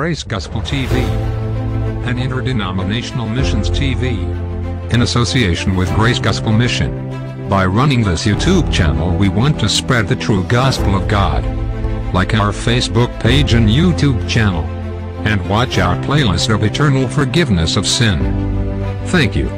Grace Gospel TV, an interdenominational missions TV, in association with Grace Gospel Mission. By running this YouTube channel we want to spread the true gospel of God. Like our Facebook page and YouTube channel. And watch our playlist of eternal forgiveness of sin. Thank you.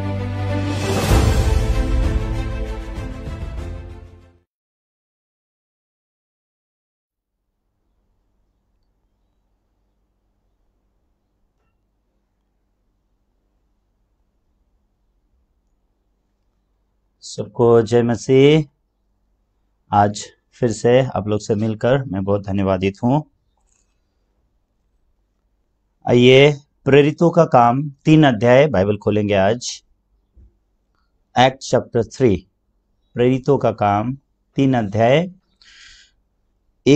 सबको जय मसीह आज फिर से आप लोग से मिलकर मैं बहुत धन्यवादित हूं आइए प्रेरितों का काम तीन अध्याय बाइबल खोलेंगे आज एक्ट चैप्टर थ्री प्रेरितों का काम तीन अध्याय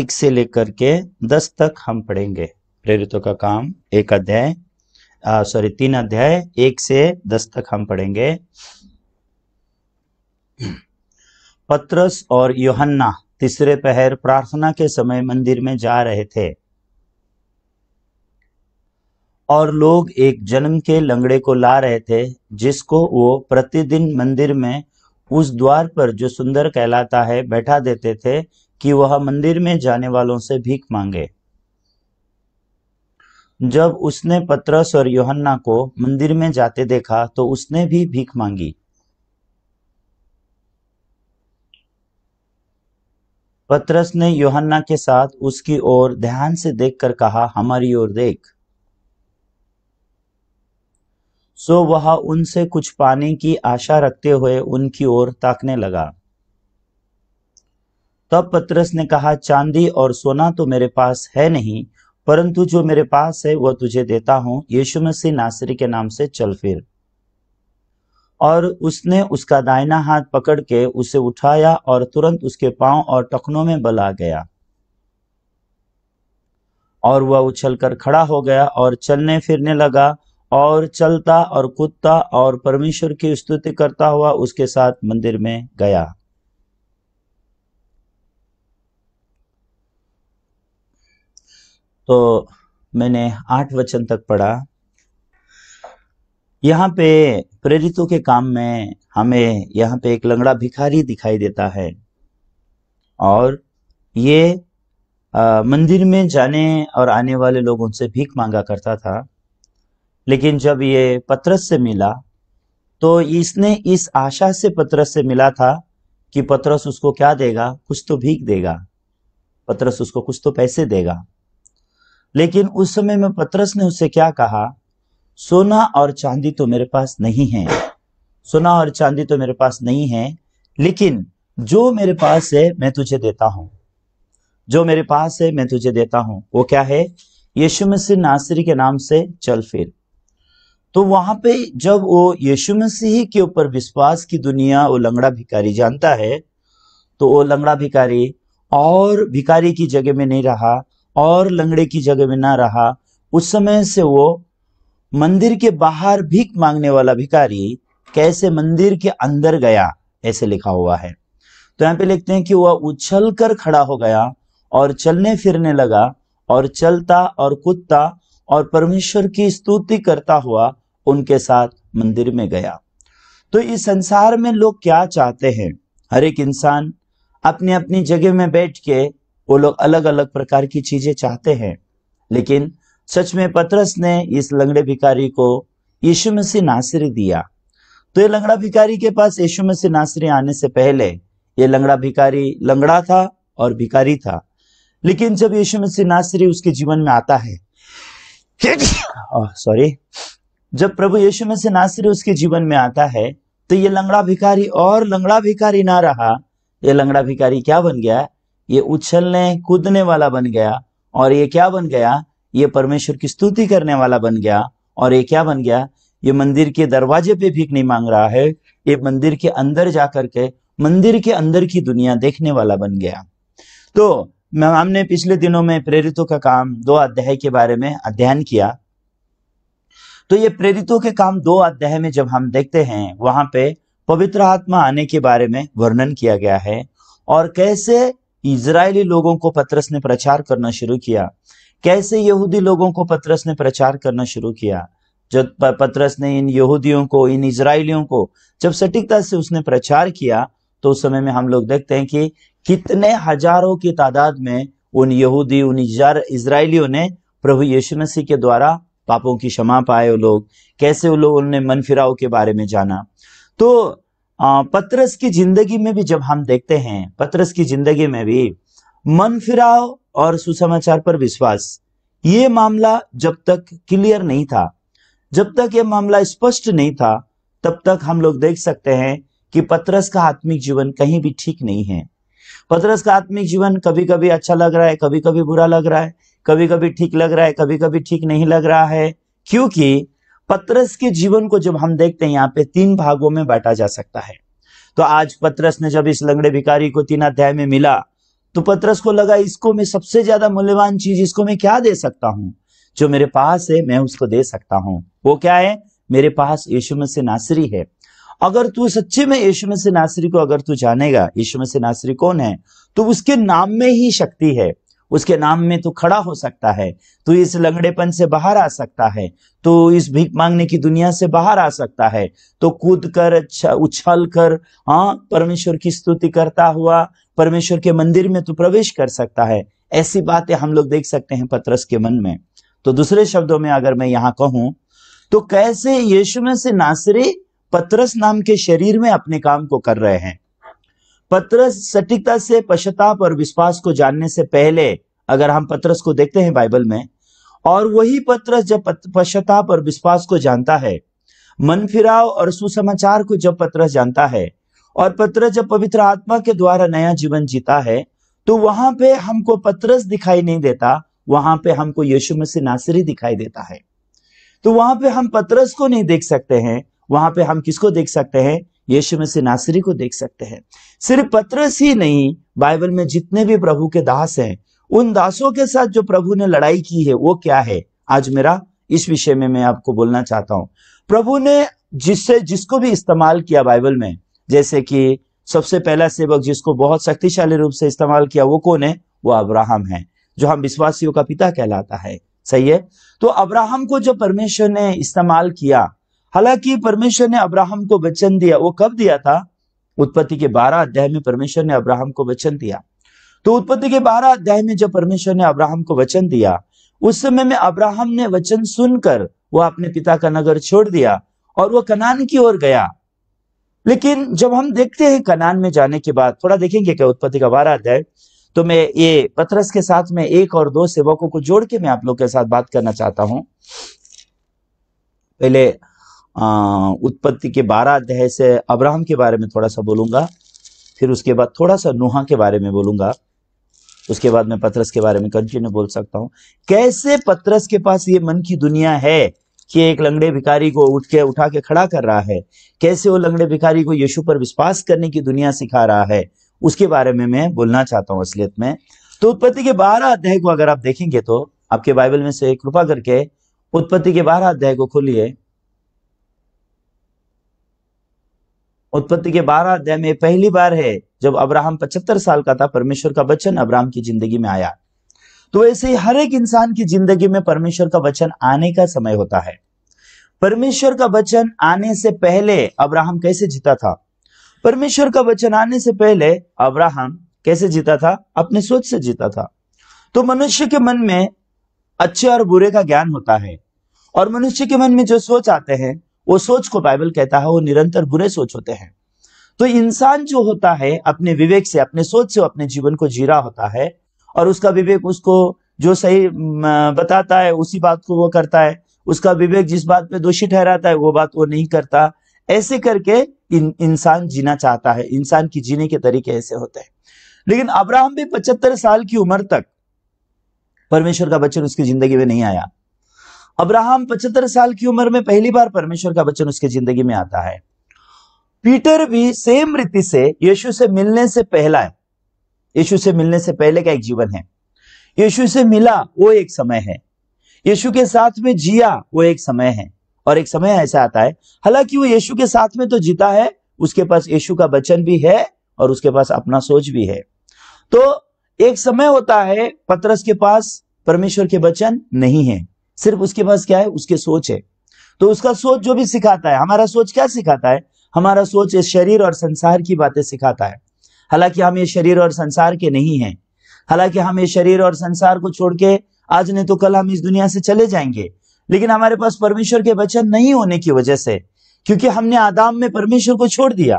एक से लेकर के दस तक हम पढ़ेंगे प्रेरितों का काम एक अध्याय सॉरी तीन अध्याय एक से दस तक हम पढ़ेंगे पत्रस और योहन्ना तीसरे पहर प्रार्थना के समय मंदिर में जा रहे थे और लोग एक जन्म के लंगड़े को ला रहे थे जिसको वो प्रतिदिन मंदिर में उस द्वार पर जो सुंदर कहलाता है बैठा देते थे कि वह मंदिर में जाने वालों से भीख मांगे जब उसने पत्रस और योहन्ना को मंदिर में जाते देखा तो उसने भी भीख मांगी पतरस ने योहन्ना के साथ उसकी ओर ध्यान से देखकर कहा हमारी ओर देख सो वह उनसे कुछ पाने की आशा रखते हुए उनकी ओर ताकने लगा तब पतरस ने कहा चांदी और सोना तो मेरे पास है नहीं परंतु जो मेरे पास है वह तुझे देता हूं यीशु मसीह नासरी के नाम से चल फिर और उसने उसका दाहिना हाथ पकड़ के उसे उठाया और तुरंत उसके पांव और टखनों में बल आ गया और वह उछलकर खड़ा हो गया और चलने फिरने लगा और चलता और कुत्ता और परमेश्वर की स्तुति करता हुआ उसके साथ मंदिर में गया तो मैंने आठ वचन तक पढ़ा यहाँ पे प्रेरितों के काम में हमें यहाँ पे एक लंगड़ा भिखारी दिखाई देता है और ये आ, मंदिर में जाने और आने वाले लोग उनसे भीख मांगा करता था लेकिन जब ये पत्रस से मिला तो इसने इस आशा से पत्रस से मिला था कि पत्रस उसको क्या देगा कुछ तो भीख देगा पत्रस उसको कुछ तो पैसे देगा लेकिन उस समय में पत्रस ने उससे क्या कहा सोना और चांदी तो मेरे पास नहीं है सोना और चांदी तो मेरे पास नहीं है लेकिन जो मेरे पास है मैं तुझे देता हूं जो मेरे पास है मैं तुझे देता हूं वो क्या है यीशु मसीह नासरी के नाम से चल फिर तो वहां पे जब वो यीशु मसीह के ऊपर विश्वास की दुनिया वो लंगड़ा भिकारी जानता है तो वो लंगड़ा भिकारी और भिकारी की जगह में नहीं रहा और लंगड़े की जगह में ना रहा उस समय से वो मंदिर के बाहर भीख मांगने वाला भिकारी कैसे मंदिर के अंदर गया ऐसे लिखा हुआ है तो यहाँ पे लिखते हैं कि वह उछल कर खड़ा हो गया और चलने फिरने लगा और चलता और कुत्ता और परमेश्वर की स्तुति करता हुआ उनके साथ मंदिर में गया तो इस संसार में लोग क्या चाहते हैं हर एक इंसान अपनी अपनी जगह में बैठ के वो लोग अलग अलग प्रकार की चीजें चाहते हैं लेकिन सच में पतरस ने इस लंगड़े भिकारी को यीशु मसीह नासरी दिया तो ये लंगड़ा भिकारी के पास यीशु मसीह नासरी आने से पहले ये लंगड़ा भिकारी लंगड़ा था और भिकारी था लेकिन जब यीशु मसीह नासरी उसके जीवन में आता है सॉरी जब प्रभु यीशु मसीह नासरी उसके जीवन में आता है तो ये लंगड़ा भिकारी और लंगड़ा भिकारी ना रहा ये लंगड़ा भिकारी क्या बन गया ये उछलने कूदने वाला बन गया और ये क्या बन गया ये परमेश्वर की स्तुति करने वाला बन गया और ये क्या बन गया ये मंदिर के दरवाजे पे भीख नहीं मांग रहा है ये मंदिर के अंदर जाकर के मंदिर के अंदर की दुनिया देखने वाला बन गया तो हमने पिछले दिनों में प्रेरितों का काम दो अध्याय के बारे में अध्ययन किया तो ये प्रेरितों के काम दो अध्याय में जब हम देखते हैं वहां पे पवित्र आत्मा आने के बारे में वर्णन किया गया है और कैसे इजरायली लोगों को पत्रस ने प्रचार करना शुरू किया कैसे यहूदी लोगों को पतरस ने प्रचार करना शुरू किया जब पतरस ने इन यहूदियों को इन इसराइलियों को जब सटीकता से उसने प्रचार किया तो उस समय में हम लोग देखते हैं कि कितने हजारों की तादाद में उन यहूदी उन इसराइलियों ने प्रभु यीशु मसीह के द्वारा पापों की क्षमा पाए वो लोग कैसे वो लोग उन्होंने मन फिराव के बारे में जाना तो पतरस की जिंदगी में भी जब हम देखते हैं पतरस की जिंदगी में भी मन फिराव और सुसमाचार पर विश्वास ये मामला जब तक क्लियर नहीं था जब तक यह मामला स्पष्ट नहीं था तब तक हम लोग देख सकते हैं कि पतरस का आत्मिक जीवन कहीं भी ठीक नहीं है पतरस का आत्मिक जीवन कभी कभी अच्छा लग रहा है कभी कभी बुरा लग रहा है कभी कभी ठीक लग रहा है कभी कभी ठीक नहीं लग रहा है क्योंकि पतरस के जीवन को जब हम देखते हैं यहाँ पे तीन भागों में बांटा जा सकता है तो आज पतरस ने जब इस लंगड़े भिकारी को तीन अध्याय में मिला तो पत्रस को लगा इसको मैं सबसे ज्यादा मूल्यवान चीज इसको मैं क्या दे सकता हूं जो मेरे पास है मैं उसको दे सकता हूं वो क्या है मेरे पास यशु में से नासरी है अगर तू सच्चे में यशु में से नासरी को अगर तू जानेगा यशु में से नासरी कौन है तो उसके नाम में ही शक्ति है उसके नाम में तो खड़ा हो सकता है तो इस लंगड़ेपन से बाहर आ सकता है तो इस भीख मांगने की दुनिया से बाहर आ सकता है तो कूद कर उछल कर हाँ परमेश्वर की स्तुति करता हुआ परमेश्वर के मंदिर में तो प्रवेश कर सकता है ऐसी बातें हम लोग देख सकते हैं पत्रस के मन में तो दूसरे शब्दों में अगर मैं यहाँ कहूं तो कैसे यीशु में से नासरी पतरस नाम के शरीर में अपने काम को कर रहे हैं पत्रस सटीकता से पश्चाताप और विश्वास को जानने से पहले अगर हम पत्रस को देखते हैं बाइबल में और वही पत्रस जब पश्चाताप और विश्वास को जानता है मन फिराव और सुसमाचार को जब पत्रस जानता है और पत्रस जब पवित्र आत्मा के द्वारा नया जीवन जीता है तो वहां पे हमको पत्रस दिखाई नहीं देता वहां पे हमको यीशु मसीह नासरी दिखाई देता है तो वहां पे हम पत्रस को नहीं देख सकते हैं वहां पे हम किसको देख सकते हैं यीशु में नासरी को देख सकते हैं सिर्फ पत्रस ही नहीं बाइबल में जितने भी प्रभु के दास हैं उन दासों के साथ जो प्रभु ने लड़ाई की है वो क्या है आज मेरा इस विषय में मैं आपको बोलना चाहता हूं प्रभु ने जिससे जिसको भी इस्तेमाल किया बाइबल में जैसे कि सबसे पहला सेवक जिसको बहुत शक्तिशाली रूप से इस्तेमाल किया वो कौन है वो अब्राहम है जो हम विश्वासियों का पिता कहलाता है सही है तो अब्राहम को जो परमेश्वर ने इस्तेमाल किया हालांकि परमेश्वर ने अब्राहम को वचन दिया वो कब दिया था उत्पत्ति के बारह अध्याय में परमेश्वर ने अब्राहम को वचन दिया तो उत्पत्ति के बारह अध्याय में जब परमेश्वर ने अब्राहम को वचन दिया उस समय में अब्राहम ने वचन सुनकर वह अपने पिता का नगर छोड़ दिया और वह कनान की ओर गया लेकिन जब हम देखते हैं कनान में जाने के बाद थोड़ा देखेंगे क्या उत्पत्ति का बारह अध्याय तो मैं ये पथरस के साथ में एक और दो सेवकों को जोड़ के मैं आप लोग के साथ बात करना चाहता हूं पहले उत्पत्ति के बारह अध्याय से अब्राहम के बारे में थोड़ा सा बोलूंगा फिर उसके बाद थोड़ा सा नुहा के बारे में बोलूंगा उसके बाद मैं पत्रस के बारे में कंटिन्यू बोल सकता हूँ कैसे पत्रस के पास ये मन की दुनिया है कि एक लंगड़े भिखारी को उठ के उठा के खड़ा कर रहा है कैसे वो लंगड़े भिखारी को यीशु पर विश्वास करने की दुनिया सिखा रहा है उसके बारे में मैं बोलना चाहता हूँ असलियत में तो उत्पत्ति के बारह अध्याय को अगर आप देखेंगे तो आपके बाइबल में से कृपा करके उत्पत्ति के बारह अध्याय को खोलिए उत्पत्ति के बारह अध्याय में पहली बार है जब अब्राहम पचहत्तर साल का था परमेश्वर का वचन अब्राहम की जिंदगी में आया तो ऐसे ही हर एक इंसान की जिंदगी में परमेश्वर का वचन आने का समय होता है परमेश्वर का वचन आने से पहले अब्राहम कैसे जीता था परमेश्वर का वचन आने से पहले अब्राहम कैसे जीता था अपने सोच से जीता था तो मनुष्य के मन में अच्छे और बुरे का ज्ञान होता है और मनुष्य के मन में जो सोच आते हैं वो सोच को बाइबल कहता है वो निरंतर बुरे सोच होते हैं तो इंसान जो होता है अपने विवेक से अपने सोच से अपने जीवन को जीरा होता है और उसका विवेक उसको जो सही बताता है उसी बात को वो करता है उसका विवेक जिस बात पे दोषी ठहराता है वो बात वो नहीं करता ऐसे करके इन इंसान जीना चाहता है इंसान की जीने के तरीके ऐसे होते हैं लेकिन अब्राहम भी पचहत्तर साल की उम्र तक परमेश्वर का बच्चन उसकी जिंदगी में नहीं आया अब्राहम पचहत्तर साल की उम्र में पहली बार परमेश्वर का वचन उसके जिंदगी में आता है पीटर भी सेम रीति से यीशु से मिलने से पहला है यीशु से मिलने से पहले का एक जीवन है यीशु से मिला वो एक समय है यीशु के साथ में जिया वो एक समय है और एक समय ऐसा आता है हालांकि वो यीशु के साथ में तो जीता है उसके पास यीशु का वचन भी है और उसके पास अपना सोच भी है तो एक समय होता है पतरस के पास परमेश्वर के वचन नहीं है सिर्फ उसके पास क्या है उसके सोच है तो उसका सोच जो भी सिखाता है हमारा सोच क्या सिखाता है हमारा सोच इस शरीर और संसार की बातें सिखाता है हालांकि हम ये शरीर और संसार के नहीं हैं हालांकि हम ये शरीर और संसार को छोड़ के आज नहीं तो कल हम इस दुनिया से चले जाएंगे लेकिन हमारे पास परमेश्वर के वचन नहीं होने की वजह से क्योंकि हमने आदाम में परमेश्वर को छोड़ दिया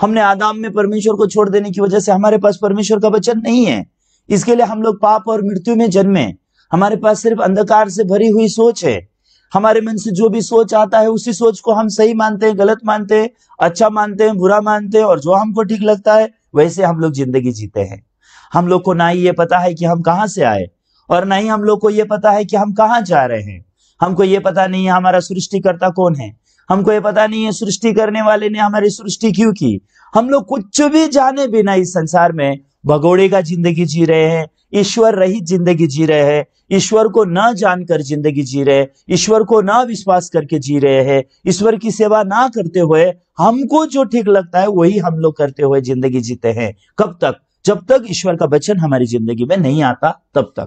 हमने आदाम में परमेश्वर को छोड़ देने की वजह से हमारे पास परमेश्वर का वचन नहीं है इसके लिए हम लोग पाप और मृत्यु में जन्मे हमारे पास सिर्फ अंधकार से भरी हुई सोच है हमारे मन से जो भी सोच आता है उसी सोच को हम सही मानते हैं गलत मानते हैं अच्छा मानते हैं बुरा मानते हैं और जो हमको ठीक लगता है वैसे हम लोग जिंदगी जीते हैं हम लोग को ना ही ये पता है कि हम कहाँ से आए और ना ही हम लोग को ये पता है कि हम कहाँ जा रहे हैं हमको ये पता नहीं है हमारा सृष्टिकर्ता कौन है हमको ये पता नहीं है सृष्टि करने वाले ने हमारी सृष्टि क्यों की हम लोग कुछ भी जाने बिना इस संसार में भगोड़े का जिंदगी जी रहे हैं ईश्वर रहित जिंदगी जी रहे हैं ईश्वर को ना जानकर जिंदगी जी रहे ईश्वर को ना विश्वास करके जी रहे हैं ईश्वर की सेवा ना करते हुए हमको जो ठीक लगता है वही हम लोग करते हुए जिंदगी जीते हैं कब तक जब तक ईश्वर का वचन हमारी जिंदगी में नहीं आता तब तक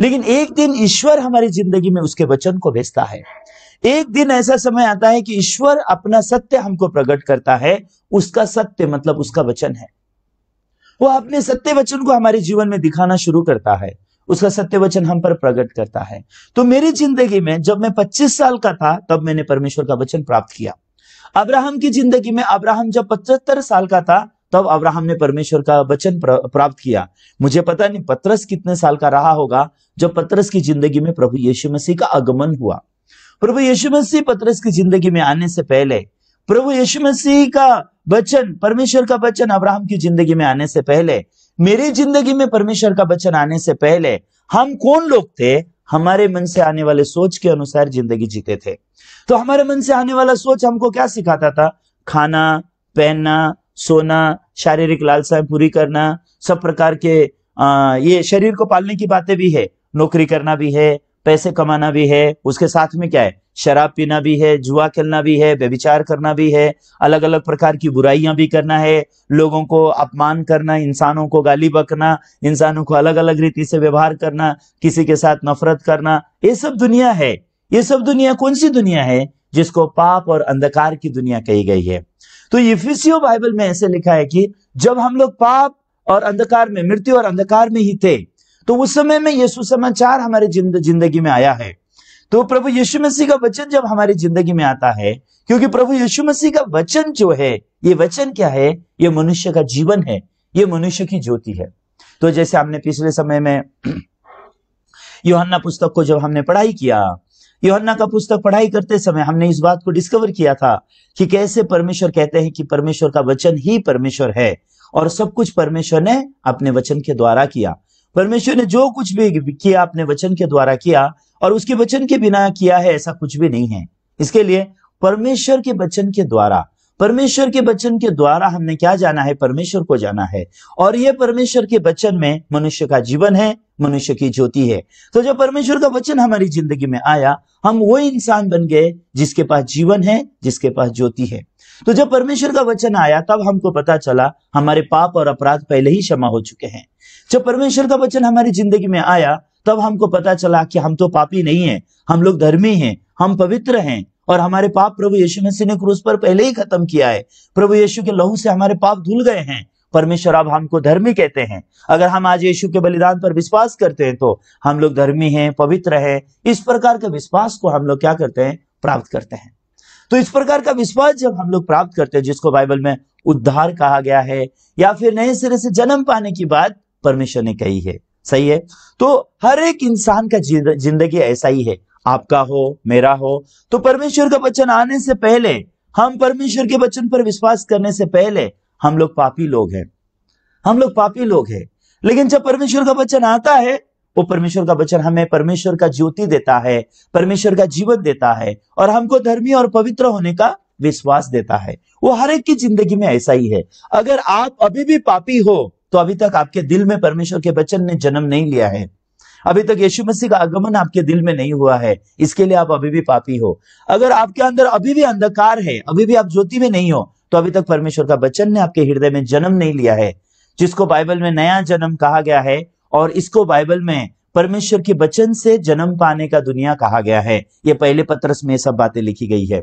लेकिन एक दिन ईश्वर हमारी जिंदगी में उसके वचन को भेजता है एक दिन ऐसा समय आता है कि ईश्वर अपना सत्य हमको प्रकट करता है उसका सत्य मतलब उसका वचन है वो अपने सत्य वचन को हमारे जीवन में दिखाना शुरू करता है उसका सत्य वचन हम पर प्रकट करता है तो मेरी जिंदगी में जब मैं 25 साल का था तब मैंने परमेश्वर का वचन प्राप्त किया अब्राहम की जिंदगी में अब्राहम जब पचहत्तर साल का था तब अब्राहम ने परमेश्वर का वचन प्राप्त किया मुझे पता नहीं पत्रस कितने साल का रहा होगा जब पत्रस की जिंदगी में प्रभु यीशु मसीह का आगमन हुआ प्रभु यीशु मसीह पत्रस की जिंदगी में आने से पहले प्रभु यीशु मसीह का वचन परमेश्वर का वचन अब्राहम की जिंदगी में आने से पहले मेरी जिंदगी में परमेश्वर का वचन आने से पहले हम कौन लोग थे हमारे मन से आने वाले सोच के अनुसार जिंदगी जीते थे तो हमारे मन से आने वाला सोच हमको क्या सिखाता था खाना पहनना सोना शारीरिक लालसाएं पूरी करना सब प्रकार के आ, ये शरीर को पालने की बातें भी है नौकरी करना भी है पैसे कमाना भी है उसके साथ में क्या है शराब पीना भी है जुआ खेलना भी है व्यभिचार करना भी है अलग अलग प्रकार की बुराइयां भी करना है लोगों को अपमान करना इंसानों को गाली बकना इंसानों को अलग अलग रीति से व्यवहार करना किसी के साथ नफरत करना ये सब दुनिया है ये सब दुनिया कौन सी दुनिया है जिसको पाप और अंधकार की दुनिया कही गई है तो इफिसियो बाइबल में ऐसे लिखा है कि जब हम लोग पाप और अंधकार में मृत्यु और अंधकार में ही थे तो उस समय में यीशु समाचार हमारे जिंदगी में आया है तो प्रभु यीशु मसीह का वचन जब हमारी जिंदगी में आता है क्योंकि प्रभु यीशु मसीह का वचन जो है ये वचन क्या है ये मनुष्य का जीवन है ये मनुष्य की ज्योति है तो जैसे हमने पिछले समय में योहन्ना पुस्तक को जब हमने पढ़ाई किया योहन्ना का पुस्तक पढ़ाई करते समय हमने इस बात को डिस्कवर किया था कि कैसे परमेश्वर कहते हैं कि परमेश्वर का वचन ही परमेश्वर है और सब कुछ परमेश्वर ने अपने वचन के द्वारा किया परमेश्वर ने जो कुछ भी किया अपने वचन के द्वारा किया और उसके वचन के बिना किया है ऐसा कुछ भी नहीं है इसके लिए परमेश्वर के वचन के द्वारा परमेश्वर के वचन के द्वारा हमने क्या जाना है परमेश्वर को जाना है और यह परमेश्वर के वचन में मनुष्य का जीवन है मनुष्य की ज्योति है तो जब परमेश्वर का वचन हमारी जिंदगी में आया हम वो इंसान बन गए जिसके पास जीवन है जिसके पास ज्योति है तो जब परमेश्वर का वचन आया तब हमको पता चला हमारे पाप और अपराध पहले ही क्षमा हो चुके हैं जब परमेश्वर का वचन हमारी जिंदगी में आया तब हमको पता चला कि हम तो पापी नहीं है हम लोग धर्मी हैं हम पवित्र हैं और हमारे पाप प्रभु यीशु मसीह ने क्रूस पर पहले ही खत्म किया है प्रभु यीशु के लहू से हमारे पाप धुल गए हैं परमेश्वर अब हमको धर्मी कहते हैं अगर हम आज यीशु के बलिदान पर विश्वास करते हैं तो हम लोग धर्मी हैं पवित्र हैं इस प्रकार के विश्वास को हम लोग क्या करते हैं प्राप्त करते हैं तो इस प्रकार का विश्वास जब हम लोग प्राप्त करते हैं जिसको बाइबल में उद्धार कहा गया है या फिर नए सिरे से जन्म पाने की बात परमेश्वर ने कही है सही है तो हर एक इंसान का जिंदगी ऐसा ही है आपका हो मेरा हो तो परमेश्वर का वचन आने से पहले हम परमेश्वर के वचन पर विश्वास करने से पहले हम लोग पापी लोग हैं हम लोग पापी लोग हैं लेकिन जब परमेश्वर का वचन आता है वो परमेश्वर का वचन हमें परमेश्वर का ज्योति देता है परमेश्वर का जीवन देता है और हमको धर्मी और पवित्र होने का विश्वास देता है वो हर एक की जिंदगी में ऐसा ही है अगर आप अभी भी पापी हो तो अभी तक आपके दिल में परमेश्वर के बचन ने जन्म नहीं लिया है अभी तक यीशु मसीह का आगमन आपके दिल में नहीं हुआ है इसके लिए आप अभी भी पापी हो अगर आपके अंदर अभी भी अंधकार है अभी भी आप ज्योति में नहीं हो तो अभी तक परमेश्वर का बचन ने आपके हृदय में जन्म नहीं लिया है जिसको बाइबल में नया जन्म कहा गया है और इसको बाइबल में परमेश्वर के बचन से जन्म पाने का दुनिया कहा गया है ये पहले पत्रस में सब बातें लिखी गई है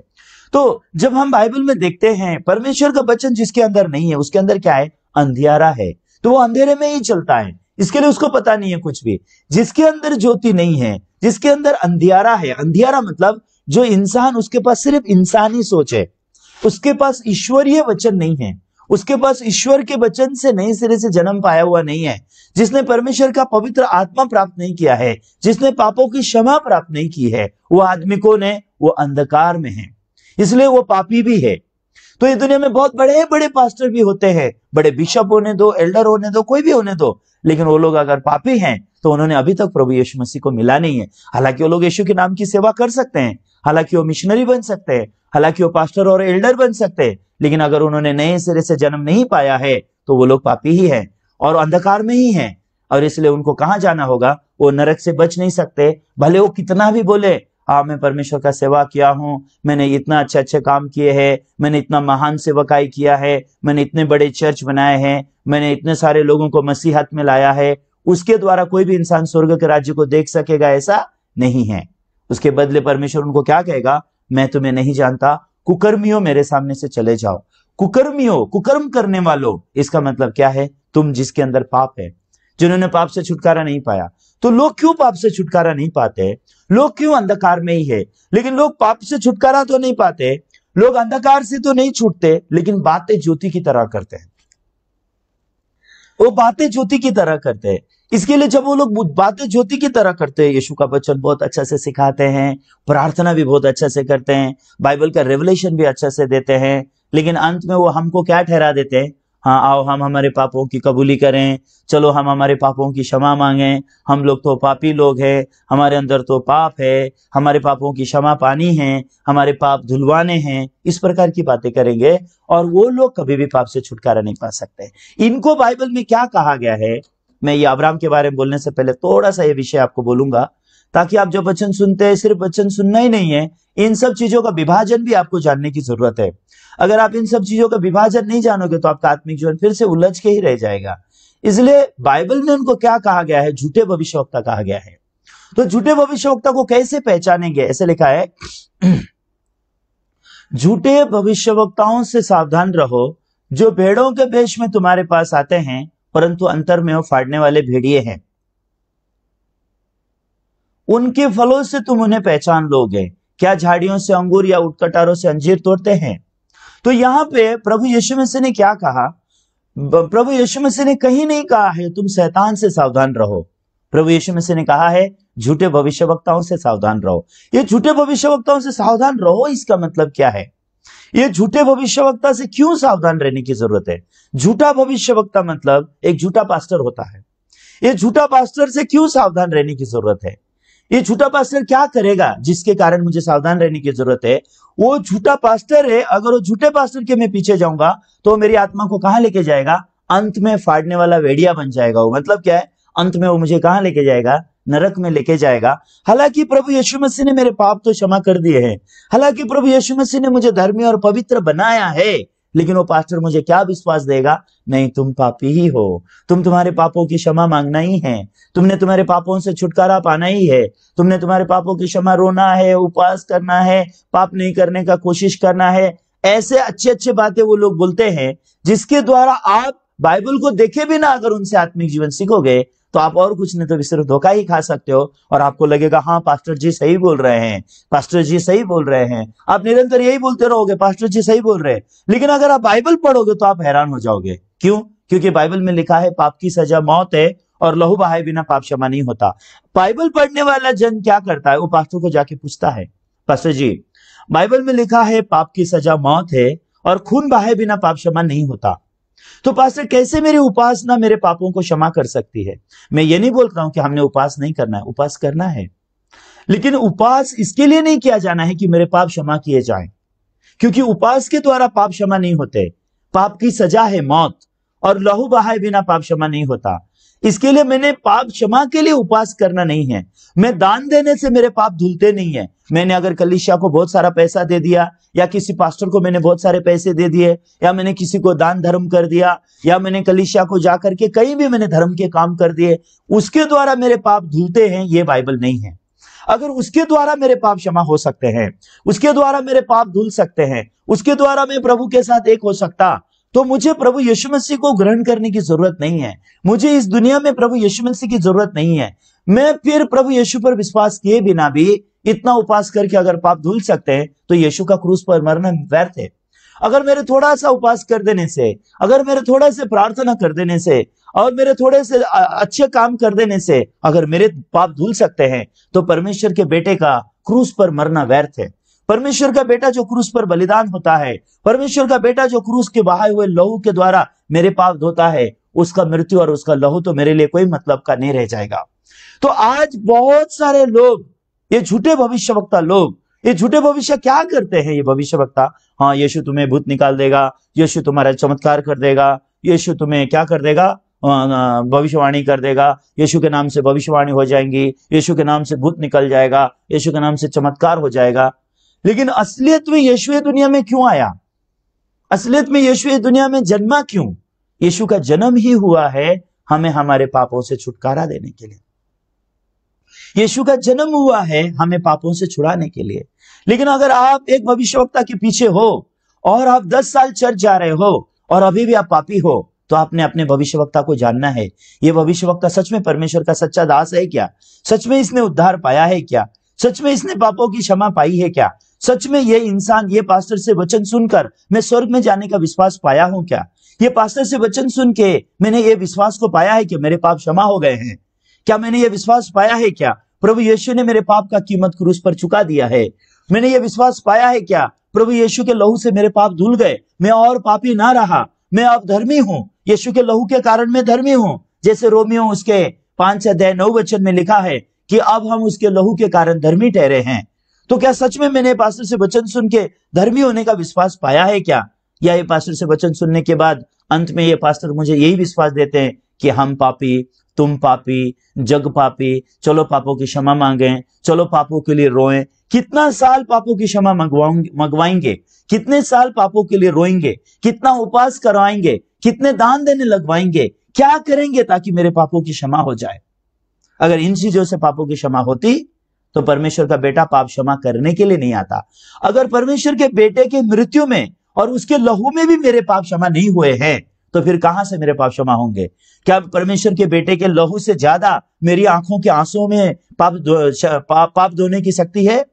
तो जब हम बाइबल में देखते हैं परमेश्वर का बचन जिसके अंदर नहीं है उसके अंदर क्या है अंधियारा है तो वो अंधेरे में ही चलता है इसके लिए उसको पता नहीं है कुछ भी जिसके अंदर ज्योति नहीं है जिसके अंदर अंधियारा है अंधियारा मतलब जो इंसान उसके पास सिर्फ इंसानी सोच है उसके पास ईश्वरीय वचन नहीं है उसके पास ईश्वर के वचन से नए सिरे से जन्म पाया हुआ नहीं है जिसने परमेश्वर का पवित्र आत्मा प्राप्त नहीं किया है जिसने पापों की क्षमा प्राप्त नहीं की है वो आदमी कौन है वो अंधकार में है इसलिए वो पापी भी है तो ये दुनिया में बहुत बड़े बड़े पास्टर भी होते हैं बड़े बिशप होने दो एल्डर होने दो कोई भी होने दो लेकिन वो लोग अगर पापी हैं तो उन्होंने अभी तक प्रभु यीशु मसीह को मिला नहीं है हालांकि वो लोग यीशु के नाम की सेवा कर सकते हैं हालांकि वो मिशनरी बन सकते हैं हालांकि वो पास्टर और एल्डर बन सकते हैं लेकिन अगर उन्होंने नए सिरे से जन्म नहीं पाया है तो वो लोग पापी ही है और अंधकार में ही है और इसलिए उनको कहाँ जाना होगा वो नरक से बच नहीं सकते भले वो कितना भी बोले हाँ मैं परमेश्वर का सेवा किया हूँ मैंने इतना अच्छे अच्छे काम किए हैं मैंने इतना महान सेवकाई किया है मैंने इतने बड़े चर्च बनाए हैं मैंने इतने सारे लोगों को मसीहत में लाया है उसके द्वारा कोई भी इंसान स्वर्ग के राज्य को देख सकेगा ऐसा नहीं है उसके बदले परमेश्वर उनको क्या कहेगा मैं तुम्हें नहीं जानता कुकर्मियों मेरे सामने से चले जाओ कुकर्मियों कुकर्म करने वालों इसका मतलब क्या है तुम जिसके अंदर पाप है जिन्होंने पाप से छुटकारा नहीं पाया तो लोग क्यों पाप से छुटकारा नहीं पाते लोग क्यों अंधकार में ही है लेकिन लोग पाप से छुटकारा तो नहीं पाते लोग अंधकार से तो नहीं छूटते लेकिन बातें ज्योति की तरह करते हैं वो बातें ज्योति की तरह करते हैं इसके लिए जब वो लोग बातें ज्योति की तरह करते हैं यीशु का वचन बहुत अच्छा से सिखाते हैं प्रार्थना भी बहुत अच्छा से करते हैं बाइबल का रेवलेशन भी अच्छा से देते हैं लेकिन अंत में वो हमको क्या ठहरा देते हैं हाँ आओ हम हमारे पापों की कबूली करें चलो हम हमारे पापों की क्षमा मांगें हम लोग तो पापी लोग हैं हमारे अंदर तो पाप है हमारे पापों की क्षमा पानी है हमारे पाप धुलवाने हैं इस प्रकार की बातें करेंगे और वो लोग कभी भी पाप से छुटकारा नहीं पा सकते इनको बाइबल में क्या कहा गया है मैं ये अब्राम के बारे में बोलने से पहले थोड़ा सा ये विषय आपको बोलूंगा ताकि आप जो वचन सुनते हैं सिर्फ वचन सुनना ही नहीं है इन सब चीजों का विभाजन भी आपको जानने की जरूरत है अगर आप इन सब चीजों का विभाजन नहीं जानोगे तो आपका आत्मिक जीवन फिर से उलझ के ही रह जाएगा इसलिए बाइबल में उनको क्या कहा गया है झूठे भविष्यवक्ता कहा गया है तो झूठे भविष्यवक्ता को कैसे पहचानेंगे ऐसे लिखा है झूठे भविष्यवक्ताओं से सावधान रहो जो भेड़ों के भेष में तुम्हारे पास आते हैं परंतु अंतर में वो फाड़ने वाले भेड़िए हैं उनके फलों से तुम उन्हें पहचान लोगे क्या झाड़ियों से अंगूर या उटकटारों से अंजीर तोड़ते हैं तो यहाँ पे प्रभु यीशु मसीह ने क्या कहा प्रभु यीशु मसीह ने कहीं नहीं कहा है तुम शैतान से सावधान रहो प्रभु यीशु मसीह ने कहा है झूठे भविष्य वक्ताओं से सावधान रहो ये झूठे भविष्य वक्ताओं से सावधान रहो इसका मतलब क्या है ये झूठे भविष्य वक्ता से क्यों सावधान रहने की जरूरत है झूठा भविष्य वक्ता मतलब एक झूठा पास्टर होता है ये झूठा पास्टर से क्यों सावधान रहने की जरूरत है ये झूठा पास्टर क्या करेगा जिसके कारण मुझे सावधान रहने की जरूरत है वो झूठा पास्टर है अगर वो झूठे पास्टर के मैं पीछे जाऊंगा तो मेरी आत्मा को कहा लेके जाएगा अंत में फाड़ने वाला वेड़िया बन जाएगा वो मतलब क्या है अंत में वो मुझे कहा लेके जाएगा नरक में लेके जाएगा हालांकि प्रभु यीशु मसीह ने मेरे पाप तो क्षमा कर दिए हैं हालांकि प्रभु यीशु मसीह ने मुझे धर्मी और पवित्र बनाया है लेकिन वो पास्टर मुझे क्या विश्वास देगा नहीं तुम पापी ही हो तुम तुम्हारे पापों की क्षमा मांगना ही है तुमने तुम्हारे पापों से छुटकारा पाना ही है तुमने तुम्हारे पापों की क्षमा रोना है उपवास करना है पाप नहीं करने का कोशिश करना है ऐसे अच्छे अच्छे बातें वो लोग बोलते हैं जिसके द्वारा आप बाइबल को देखे भी ना अगर उनसे आत्मिक जीवन सीखोगे तो आप और कुछ नहीं तो सिर्फ धोखा ही खा सकते हो और आपको लगेगा हाँ पास्टर जी सही बोल रहे हैं पास्टर जी सही बोल रहे हैं आप निरंतर यही बोलते रहोगे पास्टर जी सही बोल रहे हैं लेकिन अगर आप बाइबल पढ़ोगे तो आप हैरान हो जाओगे क्यों क्योंकि बाइबल में लिखा है पाप की सजा मौत है और लहू बहाए बिना पाप क्षमा नहीं होता बाइबल पढ़ने वाला जन क्या करता है वो पास्टर को जाके पूछता है पास्टर जी बाइबल में लिखा है पाप की सजा मौत है और खून बहाए बिना पाप क्षमा नहीं होता तो पास्टर कैसे मेरी उपासना मेरे पापों को क्षमा कर सकती है मैं ये नहीं बोलता हूं कि हमने उपास नहीं करना है उपास करना है लेकिन उपास इसके लिए नहीं किया जाना है कि मेरे पाप क्षमा किए जाएं क्योंकि उपास के द्वारा पाप क्षमा नहीं होते पाप की सजा है मौत और लहू बहाय बिना पाप क्षमा नहीं होता इसके लिए मैंने पाप क्षमा के लिए उपास करना नहीं है मैं दान देने से मेरे पाप धुलते नहीं है मैंने अगर कलिशा को बहुत सारा पैसा दे दिया या किसी पास्टर को मैंने बहुत सारे पैसे दे दिए या मैंने किसी को दान धर्म कर दिया या मैंने कलिशा को जा करके कहीं भी मैंने धर्म के काम कर दिए उसके द्वारा मेरे पाप धुलते हैं ये बाइबल नहीं है अगर उसके द्वारा मेरे पाप क्षमा हो सकते हैं उसके द्वारा मेरे पाप धुल सकते हैं उसके द्वारा मैं प्रभु के साथ एक हो सकता तो मुझे प्रभु यशु मसीह को ग्रहण करने की जरूरत नहीं है मुझे इस दुनिया में प्रभु यशु मसीह की जरूरत नहीं है मैं फिर प्रभु यशु पर विश्वास किए बिना भी इतना उपास करके अगर पाप धुल सकते हैं तो यशु का क्रूस पर मरना व्यर्थ है अगर मेरे थोड़ा सा उपास कर देने से अगर मेरे थोड़ा से प्रार्थना कर देने से और मेरे थोड़े से अच्छे काम कर देने से अगर मेरे पाप धुल सकते हैं तो परमेश्वर के बेटे का क्रूस पर मरना व्यर्थ है परमेश्वर का बेटा जो क्रूस पर बलिदान होता है परमेश्वर का बेटा जो क्रूस के बहाए हुए लहू के द्वारा मेरे पाप धोता है उसका मृत्यु और उसका लहू तो मेरे लिए कोई मतलब का नहीं रह जाएगा तो आज बहुत सारे लोग ये झूठे भविष्य वक्ता लोग ये झूठे भविष्य क्या करते हैं ये भविष्य वक्ता हाँ यीशु तुम्हें भूत निकाल देगा यीशु तुम्हारा चमत्कार कर देगा यीशु तुम्हें क्या कर देगा भविष्यवाणी कर देगा यीशु के नाम से भविष्यवाणी हो जाएंगी यीशु के नाम से भूत निकल जाएगा यीशु के नाम से चमत्कार हो जाएगा लेकिन असलियत में यशु दुनिया में क्यों आया असलियत में यशु दुनिया में जन्मा क्यों यशु का जन्म ही हुआ है हमें हमारे पापों से छुटकारा देने के लिए यशु का जन्म हुआ है हमें पापों से छुड़ाने के लिए लेकिन अगर आप एक भविष्यवक्ता के पीछे हो और आप दस साल चर्च जा रहे हो और अभी भी आप पापी हो तो आपने अपने भविष्यवक्ता को जानना है ये भविष्यवक्ता सच में परमेश्वर का सच्चा दास है क्या सच में इसने उद्धार पाया है क्या सच में इसने पापों की क्षमा पाई है क्या सच में ये इंसान ये पास्टर से वचन सुनकर मैं स्वर्ग में जाने का विश्वास पाया हूं क्या ये पास्टर से वचन सुन के मैंने ये विश्वास को पाया है कि मेरे पाप क्षमा हो गए हैं क्या मैंने ये विश्वास पाया है क्या प्रभु यीशु ने मेरे पाप का कीमत क्रूस पर चुका दिया है मैंने ये विश्वास पाया है क्या प्रभु यीशु के लहू से मेरे पाप धुल गए मैं और पापी ना रहा मैं अब धर्मी हूँ यीशु के लहू के कारण मैं धर्मी हूँ जैसे रोमियो उसके पांच अध्याय नौ वचन में लिखा है कि अब हम उसके लहू के कारण धर्मी ठहरे हैं तो क्या सच में मैंने पास्टर से वचन सुन के धर्मी होने का विश्वास पाया है क्या या ये पास्टर से वचन सुनने के बाद अंत में ये पास्टर मुझे यही विश्वास देते हैं कि हम पापी तुम पापी जग पापी चलो पापों की क्षमा मांगे चलो पापों के लिए रोएं कितना साल पापों की क्षमा मंगवाएंगे कितने साल पापों के लिए रोएंगे कितना उपास करवाएंगे कितने दान देने लगवाएंगे क्या करेंगे ताकि मेरे पापों की क्षमा हो जाए अगर इन चीजों से पापों की क्षमा होती तो परमेश्वर का बेटा पाप क्षमा करने के लिए नहीं आता अगर परमेश्वर के बेटे के मृत्यु में और उसके लहू में भी मेरे पाप क्षमा नहीं हुए हैं तो फिर कहां से मेरे पाप क्षमा होंगे क्या परमेश्वर के बेटे के लहू से ज्यादा मेरी आंखों के आंसुओं में पाप दो, पा, पाप धोने की शक्ति है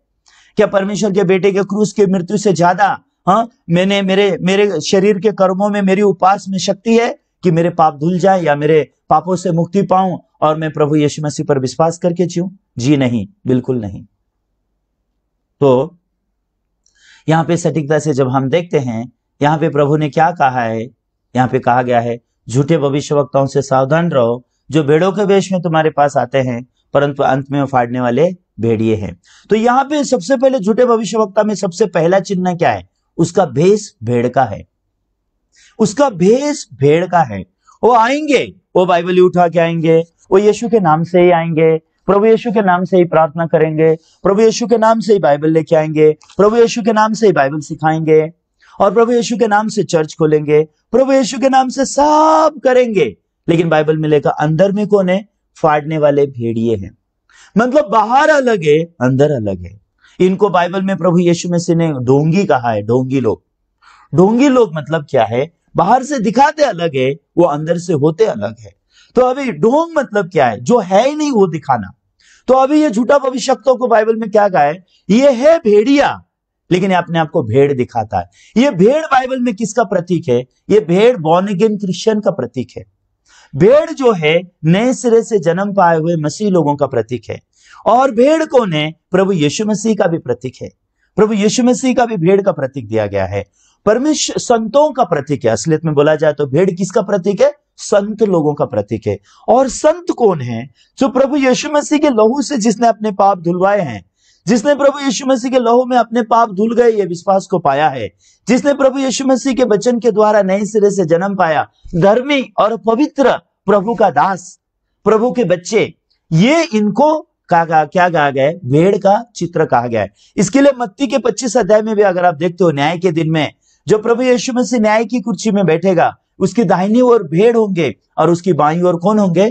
क्या परमेश्वर के बेटे के क्रूस के मृत्यु से ज्यादा हाँ मैंने मेरे मेरे शरीर के कर्मों में मेरी उपास में शक्ति है कि मेरे पाप धुल जाए या मेरे पापों से मुक्ति पाऊं और मैं प्रभु यीशु मसीह पर विश्वास करके जीऊं जी नहीं बिल्कुल नहीं तो यहां पे सटीकता से जब हम देखते हैं यहां पे प्रभु ने क्या कहा है यहां पे कहा गया है झूठे भविष्यवक्ताओं से सावधान रहो जो भेड़ों के वेश में तुम्हारे पास आते हैं परंतु अंत में फाड़ने वाले भेड़िए हैं तो यहां पे सबसे पहले झूठे भविष्यवक्ता में सबसे पहला चिन्ह क्या है उसका भेष भेड़ का है उसका भेष भेड़ का है वो आएंगे वो बाइबल उठा के आएंगे वो यीशु के नाम से ही आएंगे प्रभु यीशु के नाम से ही प्रार्थना करेंगे प्रभु यीशु के नाम से ही बाइबल लेके आएंगे प्रभु यीशु के नाम से ही बाइबल सिखाएंगे और प्रभु यीशु के नाम से चर्च खोलेंगे प्रभु यीशु के नाम से सब करेंगे लेकिन बाइबल में लेकर अंदर में कौन है फाड़ने वाले भेड़िए हैं मतलब बाहर अलग है अंदर अलग है इनको बाइबल में प्रभु यीशु में से ने ढोंगी कहा है ढोंगी लोग ढोंगी लोग मतलब क्या है बाहर से दिखाते अलग है वो अंदर से होते अलग है तो अभी ढोंग मतलब क्या है जो है ही नहीं वो दिखाना तो अभी ये झूठा भविष्यक्तों को बाइबल में क्या कहा है ये है भेड़िया लेकिन अपने आप को भेड़ दिखाता है ये भेड़ बाइबल में किसका प्रतीक है ये भेड़ बॉर्निगेन क्रिश्चियन का प्रतीक है भेड़ जो है नए सिरे से जन्म पाए हुए मसीह लोगों का प्रतीक है और भेड़ को ने प्रभु यीशु मसीह का भी प्रतीक है प्रभु यीशु मसीह का भी भेड़ का प्रतीक दिया गया है परमेश्वर संतों का प्रतीक है असलियत में बोला जाए तो भेड़ किसका प्रतीक है संत लोगों का प्रतीक है और संत कौन है जो प्रभु यीशु मसीह के लहू से जिसने अपने पाप धुलवाए हैं जिसने प्रभु यीशु मसीह के लहू में अपने पाप धुल गए ये विश्वास को पाया है जिसने प्रभु यीशु मसीह के वचन के द्वारा नए सिरे से जन्म पाया धर्मी और पवित्र प्रभु का दास प्रभु के बच्चे ये इनको कहा गया क्या कहा गया है भेड़ का चित्र कहा गया है इसके लिए मत्ती के 25 अध्याय में भी अगर आप देखते हो न्याय के दिन में जो प्रभु यीशु मसीह न्याय की कुर्सी में बैठेगा उसकी दाहिनी ओर भेड़ होंगे और उसकी बाई ओर कौन होंगे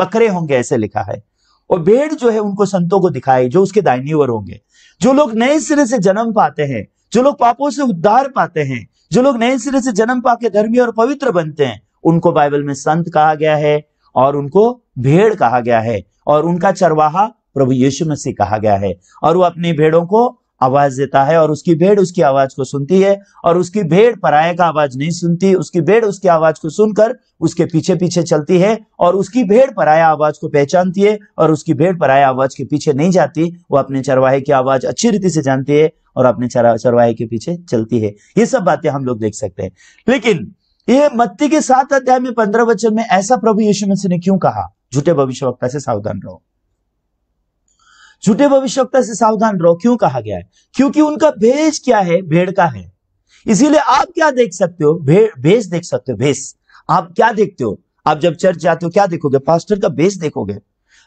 बकरे होंगे ऐसे लिखा है और भेड़ जो है उनको संतों को दिखाए जो उसके दाहिनी ओर होंगे जो लोग नए सिरे से जन्म पाते हैं जो लोग पापों से उद्धार पाते हैं जो लोग नए सिरे से जन्म पाके धर्मी और पवित्र बनते हैं उनको बाइबल में संत कहा गया है और उनको भेड़ कहा गया है और उनका चरवाहा प्रभु यीशु मसीह कहा गया है और वो अपनी भेड़ों को आवाज देता है और उसकी भेड़ उसकी आवाज को सुनती है और उसकी भेड़ पराये का आवाज नहीं सुनती उसकी भेड़ उसकी आवाज को सुनकर उसके पीछे पीछे चलती है और उसकी भेड़ पराया आवाज को पहचानती है और उसकी भेड़ पराया आवाज के पीछे नहीं जाती वो अपने चरवाहे की आवाज अच्छी रीति से जानती है और अपने चरवाहे के पीछे चलती है ये सब बातें हम लोग देख सकते हैं लेकिन ये मत्ती के सात अध्याय में पंद्रह वचन में ऐसा प्रभु यीशु ने क्यों कहा झूठे भविष्य से सावधान रहो झूठे भविष्यवक्ता से सावधान रहो क्यों कहा गया है क्योंकि उनका भेज क्या है भेड़ का है इसीलिए आप क्या देख सकते हो भेड़ भेष देख सकते हो भेष आप क्या देखते हो आप जब चर्च जाते हो क्या देखोगे पास्टर का भेष देखोगे